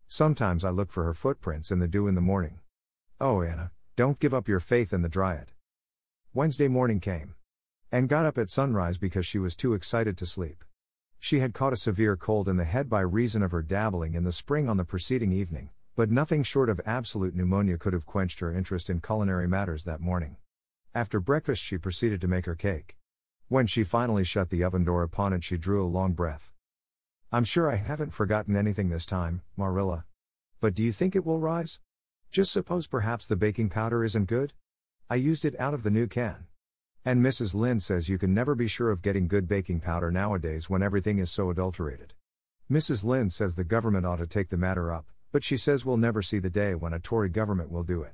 Sometimes I look for her footprints in the dew in the morning. Oh, Anna, don't give up your faith in the dryad. Wednesday morning came. And got up at sunrise because she was too excited to sleep. She had caught a severe cold in the head by reason of her dabbling in the spring on the preceding evening, but nothing short of absolute pneumonia could have quenched her interest in culinary matters that morning. After breakfast, she proceeded to make her cake. When she finally shut the oven door upon it, she drew a long breath. I'm sure I haven't forgotten anything this time, Marilla. But do you think it will rise? Just suppose perhaps the baking powder isn't good? I used it out of the new can. And Mrs. Lin says you can never be sure of getting good baking powder nowadays when everything is so adulterated. Mrs. Lin says the government ought to take the matter up, but she says we'll never see the day when a Tory government will do it.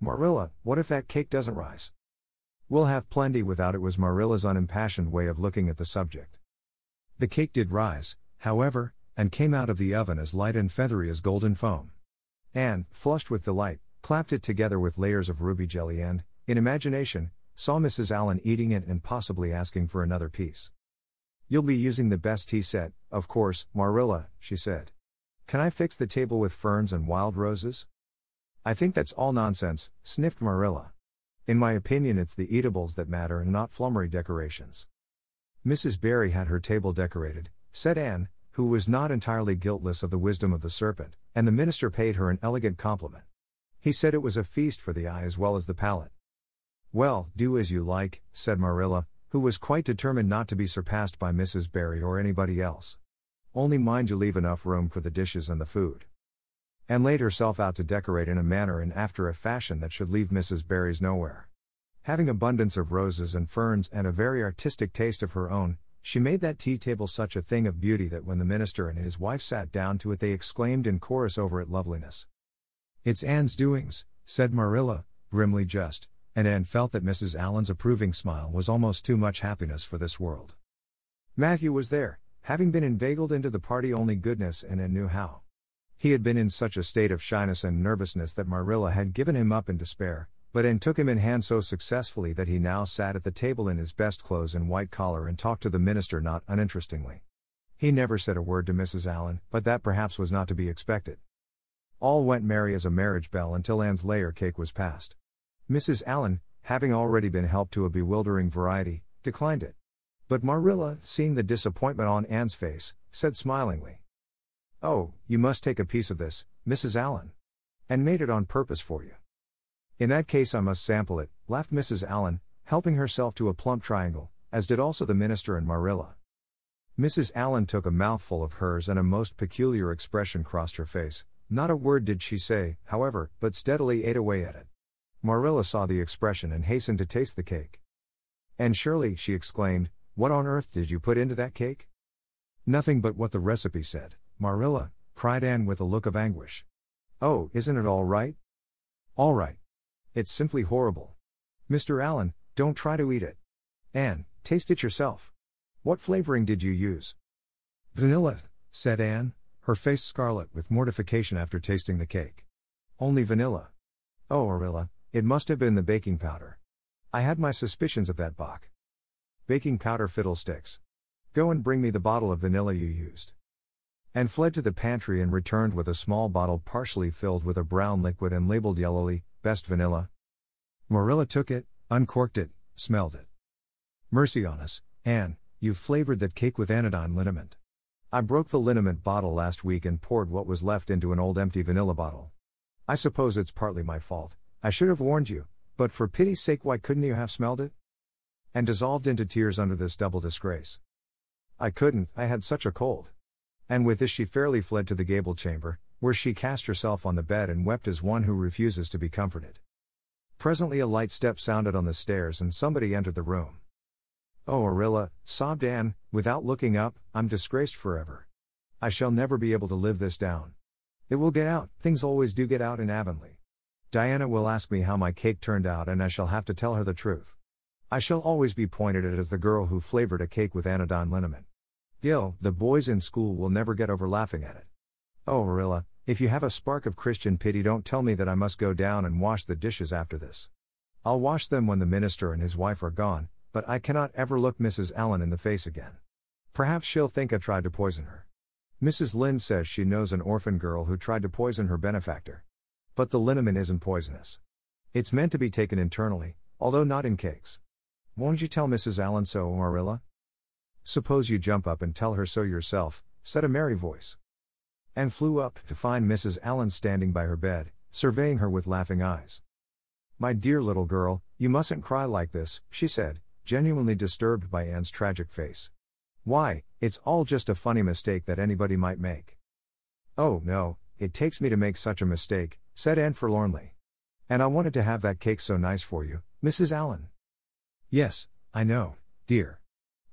Marilla, what if that cake doesn't rise? We'll have plenty without it was Marilla's unimpassioned way of looking at the subject. The cake did rise, however, and came out of the oven as light and feathery as golden foam. Anne, flushed with delight, clapped it together with layers of ruby jelly and, in imagination, saw Mrs. Allen eating it and possibly asking for another piece. You'll be using the best tea set, of course, Marilla, she said. Can I fix the table with ferns and wild roses? I think that's all nonsense, sniffed Marilla. In my opinion, it's the eatables that matter and not flummery decorations. Mrs. Barry had her table decorated, said Anne, who was not entirely guiltless of the wisdom of the serpent, and the minister paid her an elegant compliment. He said it was a feast for the eye as well as the palate. Well, do as you like, said Marilla, who was quite determined not to be surpassed by Mrs. Barry or anybody else. Only mind you leave enough room for the dishes and the food. And laid herself out to decorate in a manner and after a fashion that should leave Mrs. Barry's nowhere. Having abundance of roses and ferns and a very artistic taste of her own, she made that tea table such a thing of beauty that when the minister and his wife sat down to it they exclaimed in chorus over its loveliness. It's Anne's doings, said Marilla, grimly just, and Anne felt that Mrs. Allen's approving smile was almost too much happiness for this world. Matthew was there, having been inveigled into the party only goodness and Anne knew how. He had been in such a state of shyness and nervousness that Marilla had given him up in despair, but Anne took him in hand so successfully that he now sat at the table in his best clothes and white collar and talked to the minister not uninterestingly. He never said a word to Mrs. Allen, but that perhaps was not to be expected. All went merry as a marriage bell until Anne's layer cake was passed. Mrs. Allen, having already been helped to a bewildering variety, declined it. But Marilla, seeing the disappointment on Anne's face, said smilingly, Oh, you must take a piece of this, Mrs. Allen. And made it on purpose for you. In that case, I must sample it, laughed Mrs. Allen, helping herself to a plump triangle, as did also the minister and Marilla. Mrs. Allen took a mouthful of hers and a most peculiar expression crossed her face. Not a word did she say, however, but steadily ate away at it. Marilla saw the expression and hastened to taste the cake. And surely, she exclaimed, what on earth did you put into that cake? Nothing but what the recipe said, Marilla, cried Anne with a look of anguish. Oh, isn't it all right? All right. It's simply horrible. Mr. Allen, don't try to eat it. Anne, taste it yourself. What flavoring did you use? Vanilla, said Anne, her face scarlet with mortification after tasting the cake. Only vanilla. Oh, Marilla, it must have been the baking powder. I had my suspicions of that, Bach. Baking powder fiddlesticks. Go and bring me the bottle of vanilla you used. And fled to the pantry and returned with a small bottle partially filled with a brown liquid and labeled yellowly, best vanilla. Marilla took it, uncorked it, smelled it. Mercy on us, Anne, you have flavored that cake with anodyne liniment. I broke the liniment bottle last week and poured what was left into an old empty vanilla bottle. I suppose it's partly my fault, I should have warned you, but for pity's sake, why couldn't you have smelled it? And dissolved into tears under this double disgrace. I couldn't, I had such a cold. And with this, she fairly fled to the gable chamber, where she cast herself on the bed and wept as one who refuses to be comforted. Presently, a light step sounded on the stairs and somebody entered the room. Oh, Arilla, sobbed Anne, without looking up, I'm disgraced forever. I shall never be able to live this down. It will get out, things always do get out in Avonlea. Diana will ask me how my cake turned out, and I shall have to tell her the truth. I shall always be pointed at as the girl who flavored a cake with anodyne liniment. Gil, the boys in school will never get over laughing at it. Oh, Marilla, if you have a spark of Christian pity, don't tell me that I must go down and wash the dishes after this. I'll wash them when the minister and his wife are gone, but I cannot ever look Mrs. Allen in the face again. Perhaps she'll think I tried to poison her. Mrs. Lynde says she knows an orphan girl who tried to poison her benefactor. But the liniment isn't poisonous. It's meant to be taken internally, although not in cakes. Won't you tell Mrs. Allen so, Marilla? Suppose you jump up and tell her so yourself, said a merry voice. And flew up to find Mrs. Allen standing by her bed, surveying her with laughing eyes. My dear little girl, you mustn't cry like this, she said, genuinely disturbed by Anne's tragic face. Why, it's all just a funny mistake that anybody might make. Oh, no, it takes me to make such a mistake, said Anne forlornly. And I wanted to have that cake so nice for you, Mrs. Allen. Yes, I know, dear.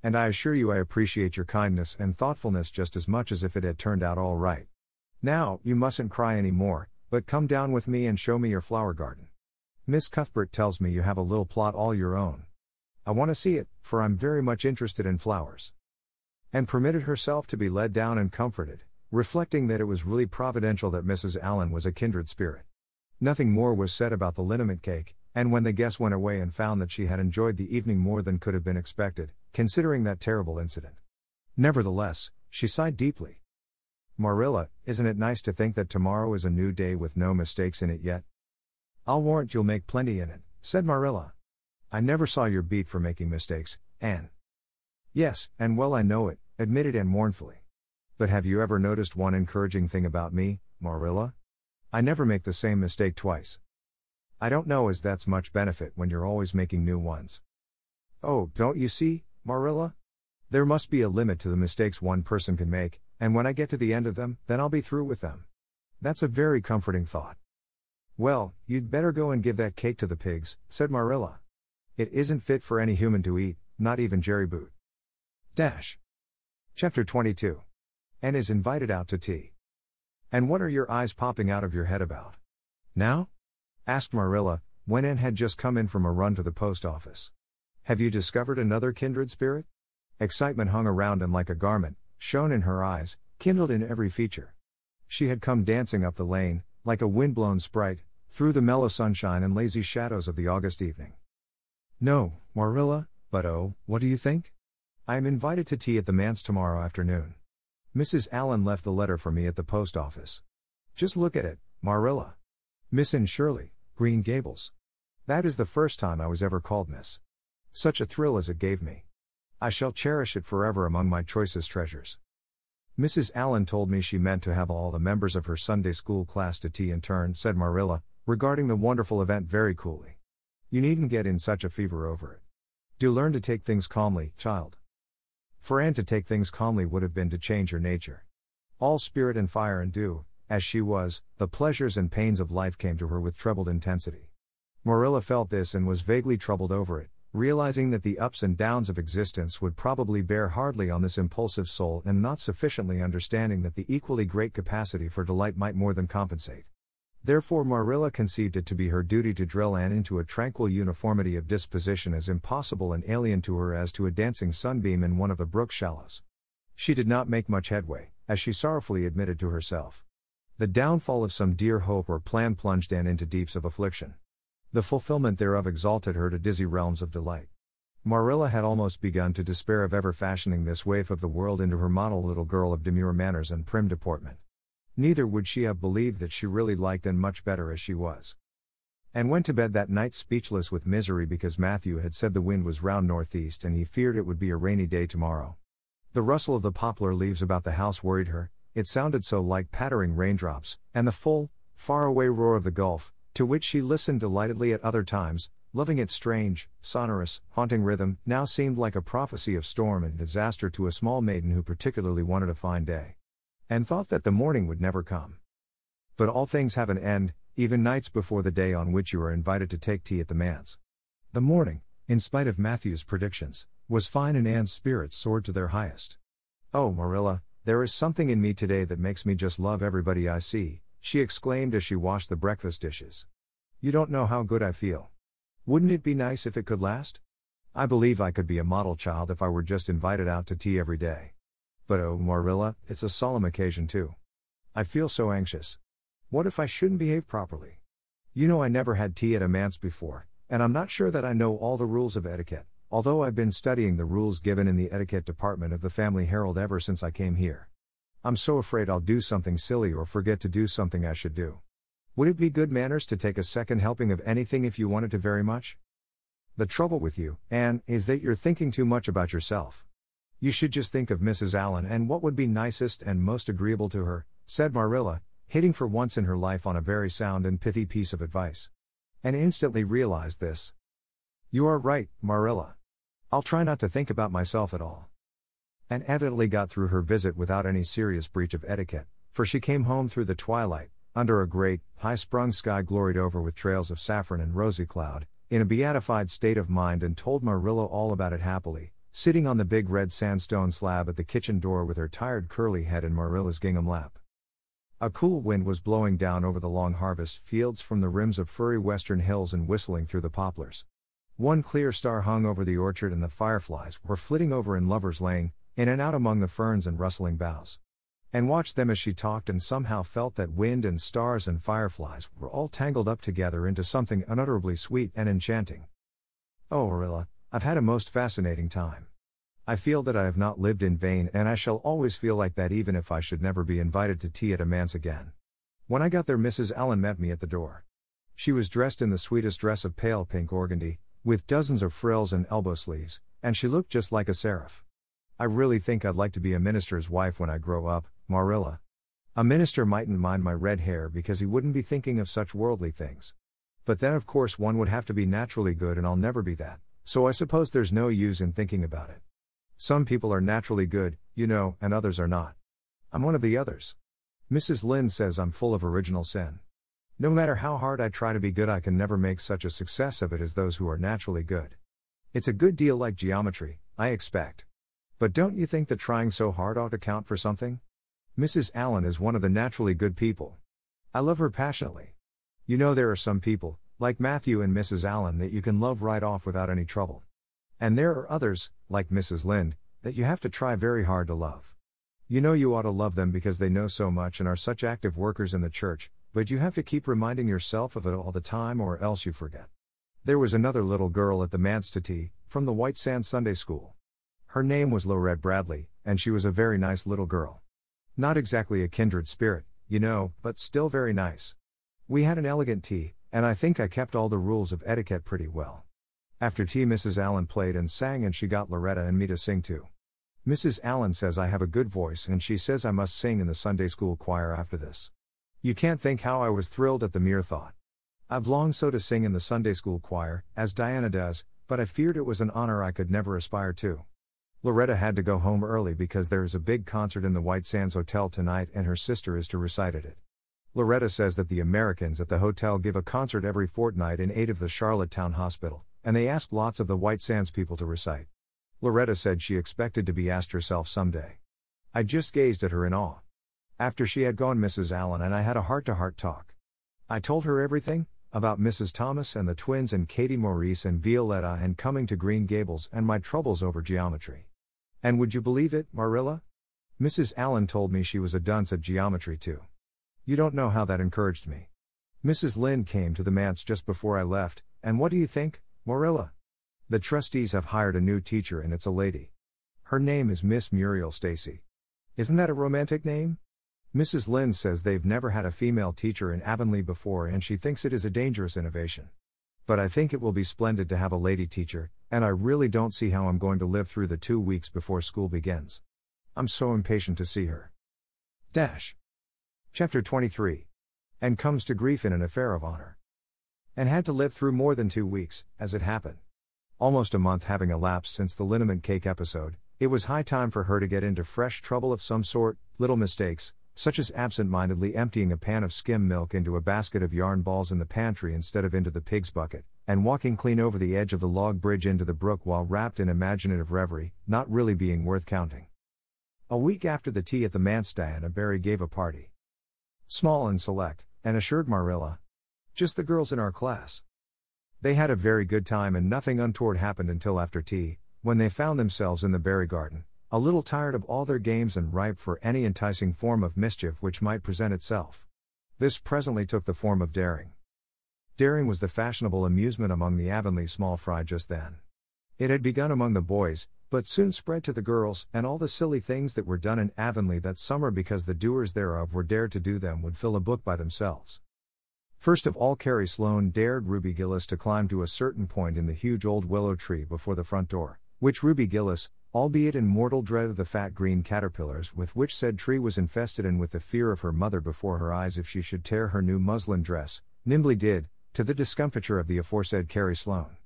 And I assure you I appreciate your kindness and thoughtfulness just as much as if it had turned out all right. Now, you mustn't cry any more, but come down with me and show me your flower garden. Miss Cuthbert tells me you have a little plot all your own. I want to see it, for I'm very much interested in flowers. And permitted herself to be led down and comforted reflecting that it was really providential that Mrs. Allen was a kindred spirit. Nothing more was said about the liniment cake, and when the guest went away and found that she had enjoyed the evening more than could have been expected, considering that terrible incident. Nevertheless, she sighed deeply. Marilla, isn't it nice to think that tomorrow is a new day with no mistakes in it yet? I'll warrant you'll make plenty in it, said Marilla. I never saw your beat for making mistakes, Anne. Yes, and well I know it, admitted Anne mournfully. But have you ever noticed one encouraging thing about me, Marilla? I never make the same mistake twice. I don't know as that's much benefit when you're always making new ones. Oh, don't you see, Marilla? There must be a limit to the mistakes one person can make, and when I get to the end of them, then I'll be through with them. That's a very comforting thought. Well, you'd better go and give that cake to the pigs, said Marilla. It isn't fit for any human to eat, not even Jerry Boot. Dash. Chapter 22 and is invited out to tea. And what are your eyes popping out of your head about? Now? asked Marilla, when Anne had just come in from a run to the post office. Have you discovered another kindred spirit? Excitement hung around and like a garment, shone in her eyes, kindled in every feature. She had come dancing up the lane, like a wind-blown sprite, through the mellow sunshine and lazy shadows of the August evening. No, Marilla, but oh, what do you think? I am invited to tea at the manse tomorrow afternoon. Mrs. Allen left the letter for me at the post office. Just look at it, Marilla. Miss and Shirley, Green Gables. That is the first time I was ever called Miss. Such a thrill as it gave me. I shall cherish it forever among my choicest treasures. Mrs. Allen told me she meant to have all the members of her Sunday school class to tea in turn, said Marilla, regarding the wonderful event very coolly. You needn't get in such a fever over it. Do learn to take things calmly, child. For Anne to take things calmly would have been to change her nature. All spirit and fire and dew, as she was, the pleasures and pains of life came to her with trebled intensity. Marilla felt this and was vaguely troubled over it, realizing that the ups and downs of existence would probably bear hardly on this impulsive soul and not sufficiently understanding that the equally great capacity for delight might more than compensate. Therefore, Marilla conceived it to be her duty to drill Anne into a tranquil uniformity of disposition as impossible and alien to her as to a dancing sunbeam in one of the brook shallows. She did not make much headway, as she sorrowfully admitted to herself. The downfall of some dear hope or plan plunged Anne into deeps of affliction. The fulfillment thereof exalted her to dizzy realms of delight. Marilla had almost begun to despair of ever fashioning this waif of the world into her model little girl of demure manners and prim deportment neither would she have believed that she really liked and much better as she was. And went to bed that night speechless with misery because Matthew had said the wind was round northeast and he feared it would be a rainy day tomorrow. The rustle of the poplar leaves about the house worried her, it sounded so like pattering raindrops, and the full, faraway roar of the gulf, to which she listened delightedly at other times, loving its strange, sonorous, haunting rhythm, now seemed like a prophecy of storm and disaster to a small maiden who particularly wanted a fine day and thought that the morning would never come. But all things have an end, even nights before the day on which you are invited to take tea at the manse. The morning, in spite of Matthew's predictions, was fine and Anne's spirits soared to their highest. Oh, Marilla, there is something in me today that makes me just love everybody I see, she exclaimed as she washed the breakfast dishes. You don't know how good I feel. Wouldn't it be nice if it could last? I believe I could be a model child if I were just invited out to tea every day. But oh, Marilla, it's a solemn occasion too. I feel so anxious. What if I shouldn't behave properly? You know, I never had tea at a manse before, and I'm not sure that I know all the rules of etiquette, although I've been studying the rules given in the etiquette department of the Family Herald ever since I came here. I'm so afraid I'll do something silly or forget to do something I should do. Would it be good manners to take a second helping of anything if you wanted to very much? The trouble with you, Anne, is that you're thinking too much about yourself. You should just think of Mrs. Allen and what would be nicest and most agreeable to her, said Marilla, hitting for once in her life on a very sound and pithy piece of advice. And instantly realized this. You are right, Marilla. I'll try not to think about myself at all. And evidently got through her visit without any serious breach of etiquette, for she came home through the twilight, under a great, high sprung sky gloried over with trails of saffron and rosy cloud, in a beatified state of mind and told Marilla all about it happily, sitting on the big red sandstone slab at the kitchen door with her tired curly head in Marilla's gingham lap. A cool wind was blowing down over the long harvest fields from the rims of furry western hills and whistling through the poplars. One clear star hung over the orchard, and the fireflies were flitting over in Lover's Lane, in and out among the ferns and rustling boughs. And watched them as she talked, and somehow felt that wind and stars and fireflies were all tangled up together into something unutterably sweet and enchanting. Oh, Marilla. I've had a most fascinating time. I feel that I have not lived in vain and I shall always feel like that even if I should never be invited to tea at a man's again. When I got there, Mrs. Allen met me at the door. She was dressed in the sweetest dress of pale pink organdy, with dozens of frills and elbow sleeves, and she looked just like a seraph. I really think I'd like to be a minister's wife when I grow up, Marilla. A minister mightn't mind my red hair because he wouldn't be thinking of such worldly things. But then, of course, one would have to be naturally good, and I'll never be that. So I suppose there's no use in thinking about it. Some people are naturally good, you know, and others are not. I'm one of the others. Mrs. Lin says I'm full of original sin. No matter how hard I try to be good, I can never make such a success of it as those who are naturally good. It's a good deal like geometry, I expect. But don't you think that trying so hard ought to count for something? Mrs. Allen is one of the naturally good people. I love her passionately. You know, there are some people, like Matthew and Mrs. Allen, that you can love right off without any trouble. And there are others, like Mrs. Lind, that you have to try very hard to love. You know you ought to love them because they know so much and are such active workers in the church, but you have to keep reminding yourself of it all the time or else you forget. There was another little girl at the Manstati, from the White Sands Sunday School. Her name was Lorette Bradley, and she was a very nice little girl. Not exactly a kindred spirit, you know, but still very nice. We had an elegant tea, and I think I kept all the rules of etiquette pretty well. After tea, Mrs. Allen played and sang, and she got Loretta and me to sing too. Mrs. Allen says I have a good voice, and she says I must sing in the Sunday school choir after this. You can't think how I was thrilled at the mere thought. I've longed so to sing in the Sunday school choir, as Diana does, but I feared it was an honor I could never aspire to. Loretta had to go home early because there is a big concert in the White Sands Hotel tonight and her sister is to recite at it. Loretta says that the Americans at the hotel give a concert every fortnight in aid of the Charlottetown Hospital, and they ask lots of the White Sands people to recite. Loretta said she expected to be asked herself someday. I just gazed at her in awe. After she had gone, Mrs. Allen and I had a heart to heart talk. I told her everything about Mrs. Thomas and the twins and Katie Maurice and Violetta and coming to Green Gables and my troubles over geometry. And would you believe it, Marilla? Mrs. Allen told me she was a dunce at geometry too. You don't know how that encouraged me. Mrs. Lynn came to the manse just before I left, and what do you think, Morilla? The trustees have hired a new teacher and it's a lady. Her name is Miss Muriel Stacy. Isn't that a romantic name? Mrs. Lynn says they've never had a female teacher in Avonlea before and she thinks it is a dangerous innovation. But I think it will be splendid to have a lady teacher, and I really don't see how I'm going to live through the two weeks before school begins. I'm so impatient to see her. Dash. Chapter 23. And comes to grief in an affair of honor. And had to live through more than two weeks, as it happened. Almost a month having elapsed since the liniment cake episode, it was high time for her to get into fresh trouble of some sort, little mistakes, such as absent mindedly emptying a pan of skim milk into a basket of yarn balls in the pantry instead of into the pig's bucket, and walking clean over the edge of the log bridge into the brook while wrapped in imaginative reverie, not really being worth counting. A week after the tea at the Manse, Diana Barry gave a party. Small and select, and assured Marilla. Just the girls in our class. They had a very good time and nothing untoward happened until after tea, when they found themselves in the berry garden, a little tired of all their games and ripe for any enticing form of mischief which might present itself. This presently took the form of daring. Daring was the fashionable amusement among the Avonlea small fry just then. It had begun among the boys, but soon spread to the girls, and all the silly things that were done in Avonlea that summer because the doers thereof were dared to do them would fill a book by themselves. First of all, Carrie Sloane dared Ruby Gillis to climb to a certain point in the huge old willow tree before the front door, which Ruby Gillis, albeit in mortal dread of the fat green caterpillars with which said tree was infested and with the fear of her mother before her eyes if she should tear her new muslin dress, nimbly did, to the discomfiture of the aforesaid Carrie Sloane.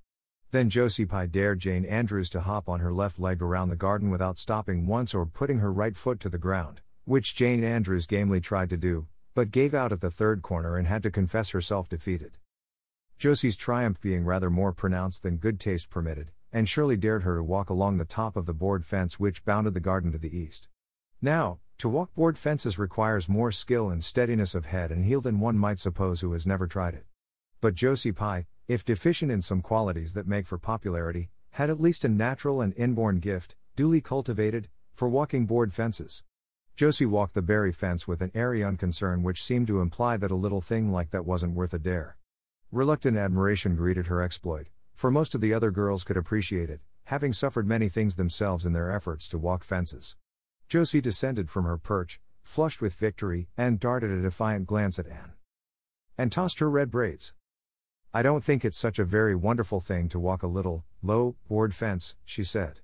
Then Josie Pye dared Jane Andrews to hop on her left leg around the garden without stopping once or putting her right foot to the ground, which Jane Andrews gamely tried to do, but gave out at the third corner and had to confess herself defeated. Josie's triumph being rather more pronounced than good taste permitted, and Shirley dared her to walk along the top of the board fence which bounded the garden to the east. Now, to walk board fences requires more skill and steadiness of head and heel than one might suppose who has never tried it. But Josie Pye, if deficient in some qualities that make for popularity, had at least a natural and inborn gift, duly cultivated, for walking board fences. Josie walked the berry fence with an airy unconcern which seemed to imply that a little thing like that wasn't worth a dare. Reluctant admiration greeted her exploit, for most of the other girls could appreciate it, having suffered many things themselves in their efforts to walk fences. Josie descended from her perch, flushed with victory, and darted a defiant glance at Anne. And tossed her red braids. I don't think it's such a very wonderful thing to walk a little, low, board fence, she said.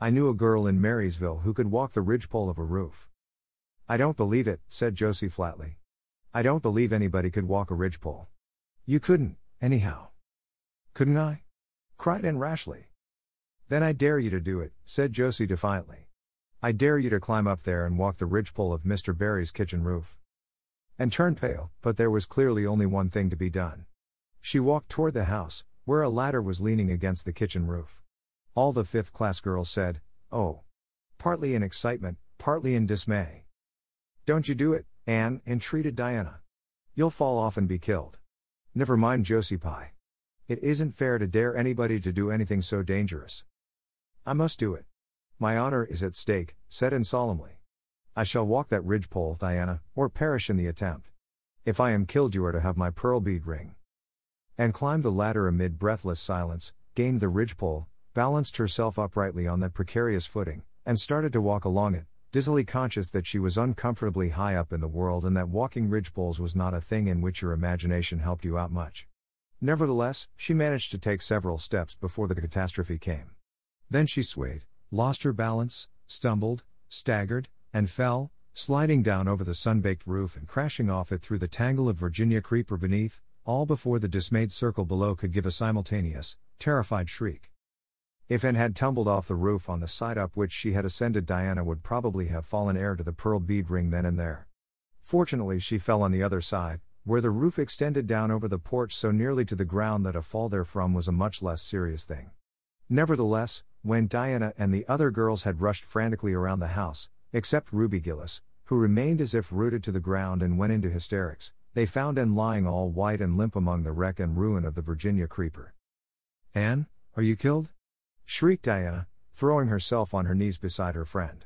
I knew a girl in Marysville who could walk the ridgepole of a roof. I don't believe it, said Josie flatly. I don't believe anybody could walk a ridgepole. You couldn't, anyhow. Couldn't I? cried Anne rashly. Then I dare you to do it, said Josie defiantly. I dare you to climb up there and walk the ridgepole of Mr. Barry's kitchen roof. And turned pale, but there was clearly only one thing to be done. She walked toward the house, where a ladder was leaning against the kitchen roof. All the fifth class girls said, Oh. Partly in excitement, partly in dismay. Don't you do it, Anne, entreated Diana. You'll fall off and be killed. Never mind Josie Pye. It isn't fair to dare anybody to do anything so dangerous. I must do it. My honor is at stake, said in solemnly. I shall walk that ridgepole, Diana, or perish in the attempt. If I am killed, you are to have my pearl bead ring and climbed the ladder amid breathless silence, gained the ridgepole, balanced herself uprightly on that precarious footing, and started to walk along it, dizzily conscious that she was uncomfortably high up in the world and that walking ridgepoles was not a thing in which your imagination helped you out much. Nevertheless, she managed to take several steps before the catastrophe came. Then she swayed, lost her balance, stumbled, staggered, and fell, sliding down over the sun baked roof and crashing off it through the tangle of Virginia creeper beneath, all before the dismayed circle below could give a simultaneous, terrified shriek. If Anne had tumbled off the roof on the side up which she had ascended, Diana would probably have fallen heir to the pearl bead ring then and there. Fortunately, she fell on the other side, where the roof extended down over the porch so nearly to the ground that a fall therefrom was a much less serious thing. Nevertheless, when Diana and the other girls had rushed frantically around the house, except Ruby Gillis, who remained as if rooted to the ground and went into hysterics, they found Anne lying all white and limp among the wreck and ruin of the Virginia Creeper. Anne, are you killed? shrieked Diana, throwing herself on her knees beside her friend.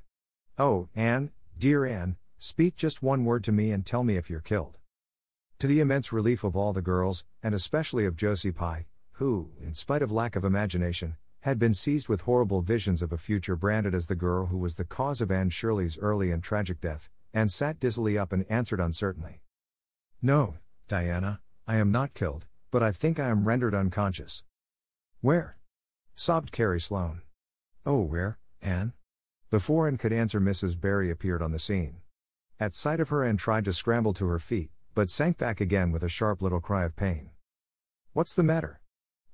Oh, Anne, dear Anne, speak just one word to me and tell me if you're killed. To the immense relief of all the girls, and especially of Josie Pye, who, in spite of lack of imagination, had been seized with horrible visions of a future branded as the girl who was the cause of Anne Shirley's early and tragic death, and sat dizzily up and answered uncertainly. No, Diana, I am not killed, but I think I am rendered unconscious. Where? sobbed Carrie Sloane. Oh, where, Anne? Before Anne could answer, Mrs. Barry appeared on the scene. At sight of her, Anne tried to scramble to her feet, but sank back again with a sharp little cry of pain. What's the matter?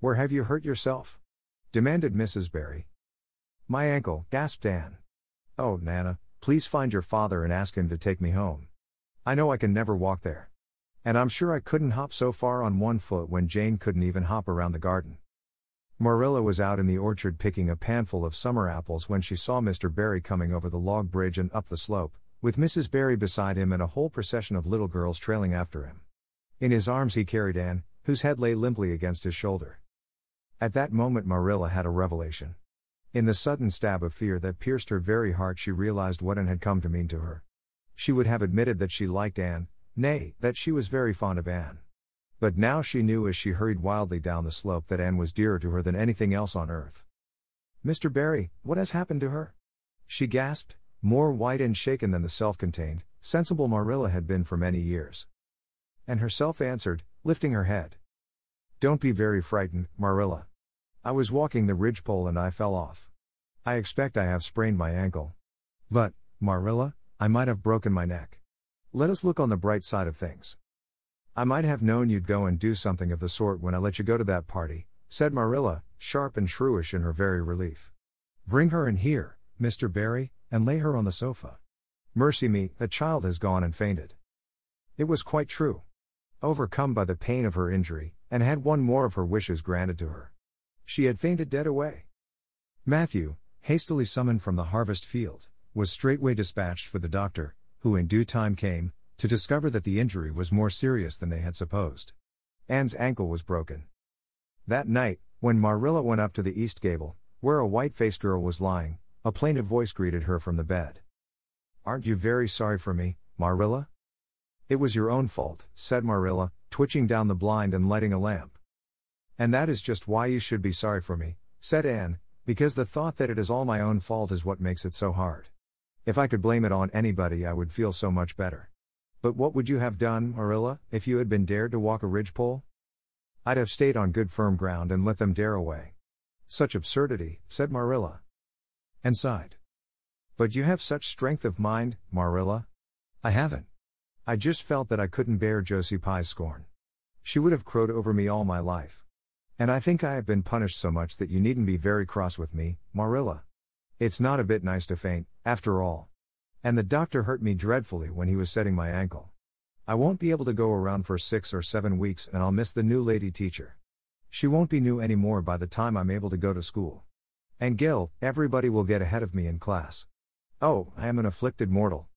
Where have you hurt yourself? demanded Mrs. Barry. My ankle, gasped Anne. Oh, Nana, please find your father and ask him to take me home. I know I can never walk there. And I'm sure I couldn't hop so far on one foot when Jane couldn't even hop around the garden. Marilla was out in the orchard picking a panful of summer apples when she saw Mr. Barry coming over the log bridge and up the slope, with Mrs. Barry beside him and a whole procession of little girls trailing after him. In his arms he carried Anne, whose head lay limply against his shoulder. At that moment, Marilla had a revelation. In the sudden stab of fear that pierced her very heart, she realized what Anne had come to mean to her. She would have admitted that she liked Anne, nay, that she was very fond of Anne. But now she knew as she hurried wildly down the slope that Anne was dearer to her than anything else on earth. Mr. Barry, what has happened to her? She gasped, more white and shaken than the self contained, sensible Marilla had been for many years. And herself answered, lifting her head. Don't be very frightened, Marilla. I was walking the ridgepole and I fell off. I expect I have sprained my ankle. But, Marilla, I might have broken my neck. Let us look on the bright side of things. I might have known you'd go and do something of the sort when I let you go to that party, said Marilla, sharp and shrewish in her very relief. Bring her in here, Mr. Barry, and lay her on the sofa. Mercy me, the child has gone and fainted. It was quite true. Overcome by the pain of her injury, and had one more of her wishes granted to her. She had fainted dead away. Matthew, hastily summoned from the harvest field, was straightway dispatched for the doctor, who in due time came, to discover that the injury was more serious than they had supposed. Anne's ankle was broken. That night, when Marilla went up to the east gable, where a white faced girl was lying, a plaintive voice greeted her from the bed. Aren't you very sorry for me, Marilla? It was your own fault, said Marilla, twitching down the blind and lighting a lamp. And that is just why you should be sorry for me, said Anne, because the thought that it is all my own fault is what makes it so hard. If I could blame it on anybody, I would feel so much better. But what would you have done, Marilla, if you had been dared to walk a ridgepole? I'd have stayed on good firm ground and let them dare away. Such absurdity, said Marilla. And sighed. But you have such strength of mind, Marilla. I haven't. I just felt that I couldn't bear Josie Pye's scorn. She would have crowed over me all my life. And I think I have been punished so much that you needn't be very cross with me, Marilla. It's not a bit nice to faint, after all. And the doctor hurt me dreadfully when he was setting my ankle. I won't be able to go around for six or seven weeks and I'll miss the new lady teacher. She won't be new anymore by the time I'm able to go to school. And Gil, everybody will get ahead of me in class. Oh, I am an afflicted mortal.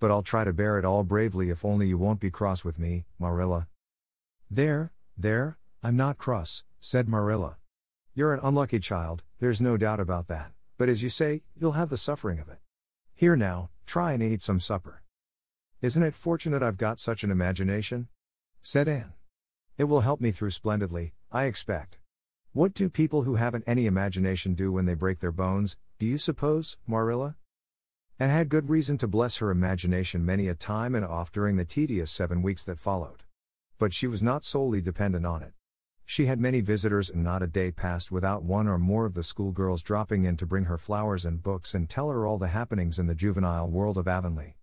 But I'll try to bear it all bravely if only you won't be cross with me, Marilla. There, there, I'm not cross, said Marilla. You're an unlucky child, there's no doubt about that but as you say, you'll have the suffering of it. Here now, try and eat some supper. Isn't it fortunate I've got such an imagination? said Anne. It will help me through splendidly, I expect. What do people who haven't any imagination do when they break their bones, do you suppose, Marilla? And had good reason to bless her imagination many a time and oft during the tedious seven weeks that followed. But she was not solely dependent on it. She had many visitors, and not a day passed without one or more of the schoolgirls dropping in to bring her flowers and books and tell her all the happenings in the juvenile world of Avonlea.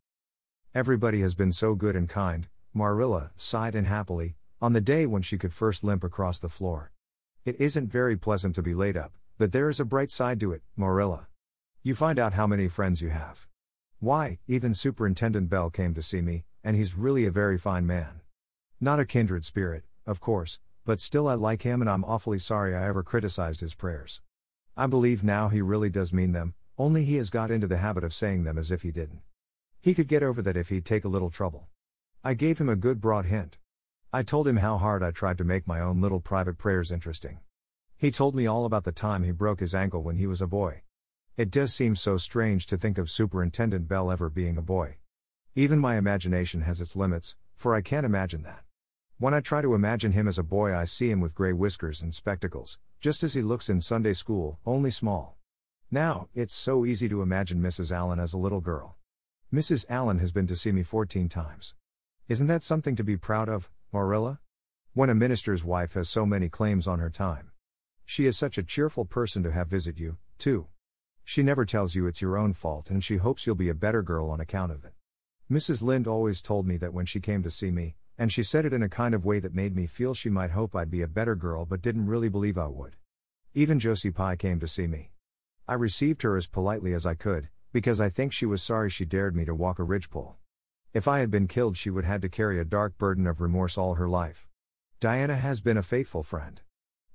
Everybody has been so good and kind, Marilla sighed and happily, on the day when she could first limp across the floor. It isn't very pleasant to be laid up, but there is a bright side to it, Marilla. You find out how many friends you have. Why, even Superintendent Bell came to see me, and he's really a very fine man. Not a kindred spirit, of course, but still I like him and I'm awfully sorry I ever criticized his prayers. I believe now he really does mean them, only he has got into the habit of saying them as if he didn't. He could get over that if he'd take a little trouble. I gave him a good broad hint. I told him how hard I tried to make my own little private prayers interesting. He told me all about the time he broke his ankle when he was a boy. It does seem so strange to think of Superintendent Bell ever being a boy. Even my imagination has its limits, for I can't imagine that. When I try to imagine him as a boy, I see him with gray whiskers and spectacles, just as he looks in Sunday school, only small. Now, it's so easy to imagine Mrs. Allen as a little girl. Mrs. Allen has been to see me 14 times. Isn't that something to be proud of, Marilla? When a minister's wife has so many claims on her time. She is such a cheerful person to have visit you, too. She never tells you it's your own fault and she hopes you'll be a better girl on account of it. Mrs. Lynde always told me that when she came to see me, and she said it in a kind of way that made me feel she might hope I'd be a better girl but didn't really believe I would. Even Josie Pye came to see me. I received her as politely as I could, because I think she was sorry she dared me to walk a ridgepole. If I had been killed, she would had to carry a dark burden of remorse all her life. Diana has been a faithful friend.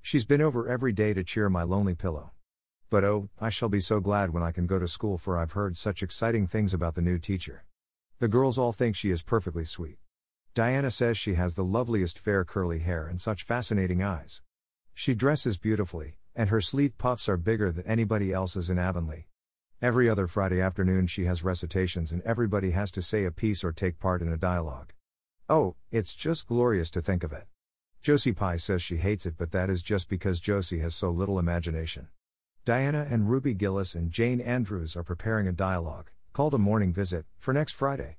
She's been over every day to cheer my lonely pillow. But oh, I shall be so glad when I can go to school for I've heard such exciting things about the new teacher. The girls all think she is perfectly sweet. Diana says she has the loveliest fair curly hair and such fascinating eyes. She dresses beautifully, and her sleeve puffs are bigger than anybody else's in Avonlea. Every other Friday afternoon, she has recitations, and everybody has to say a piece or take part in a dialogue. Oh, it's just glorious to think of it. Josie Pye says she hates it, but that is just because Josie has so little imagination. Diana and Ruby Gillis and Jane Andrews are preparing a dialogue, called A Morning Visit, for next Friday.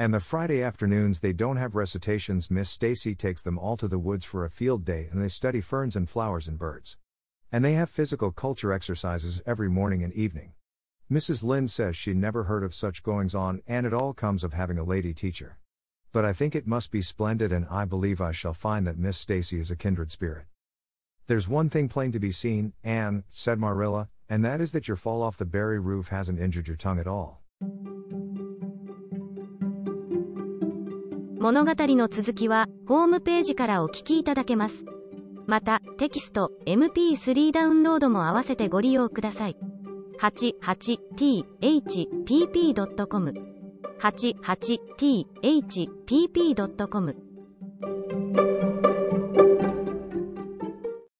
And the Friday afternoons they don't have recitations, Miss Stacy takes them all to the woods for a field day and they study ferns and flowers and birds. And they have physical culture exercises every morning and evening. Mrs. Lynn says she never heard of such goings on and it all comes of having a lady teacher. But I think it must be splendid and I believe I shall find that Miss Stacy is a kindred spirit. There's one thing plain to be seen, Anne, said Marilla, and that is that your fall off the berry roof hasn't injured your tongue at all. 物語の続きは、ホームページからお聞きいただけます。また、テキスト、MP3 ダウンロードも合わせてご利用ください。88thpp.com 88thpp.com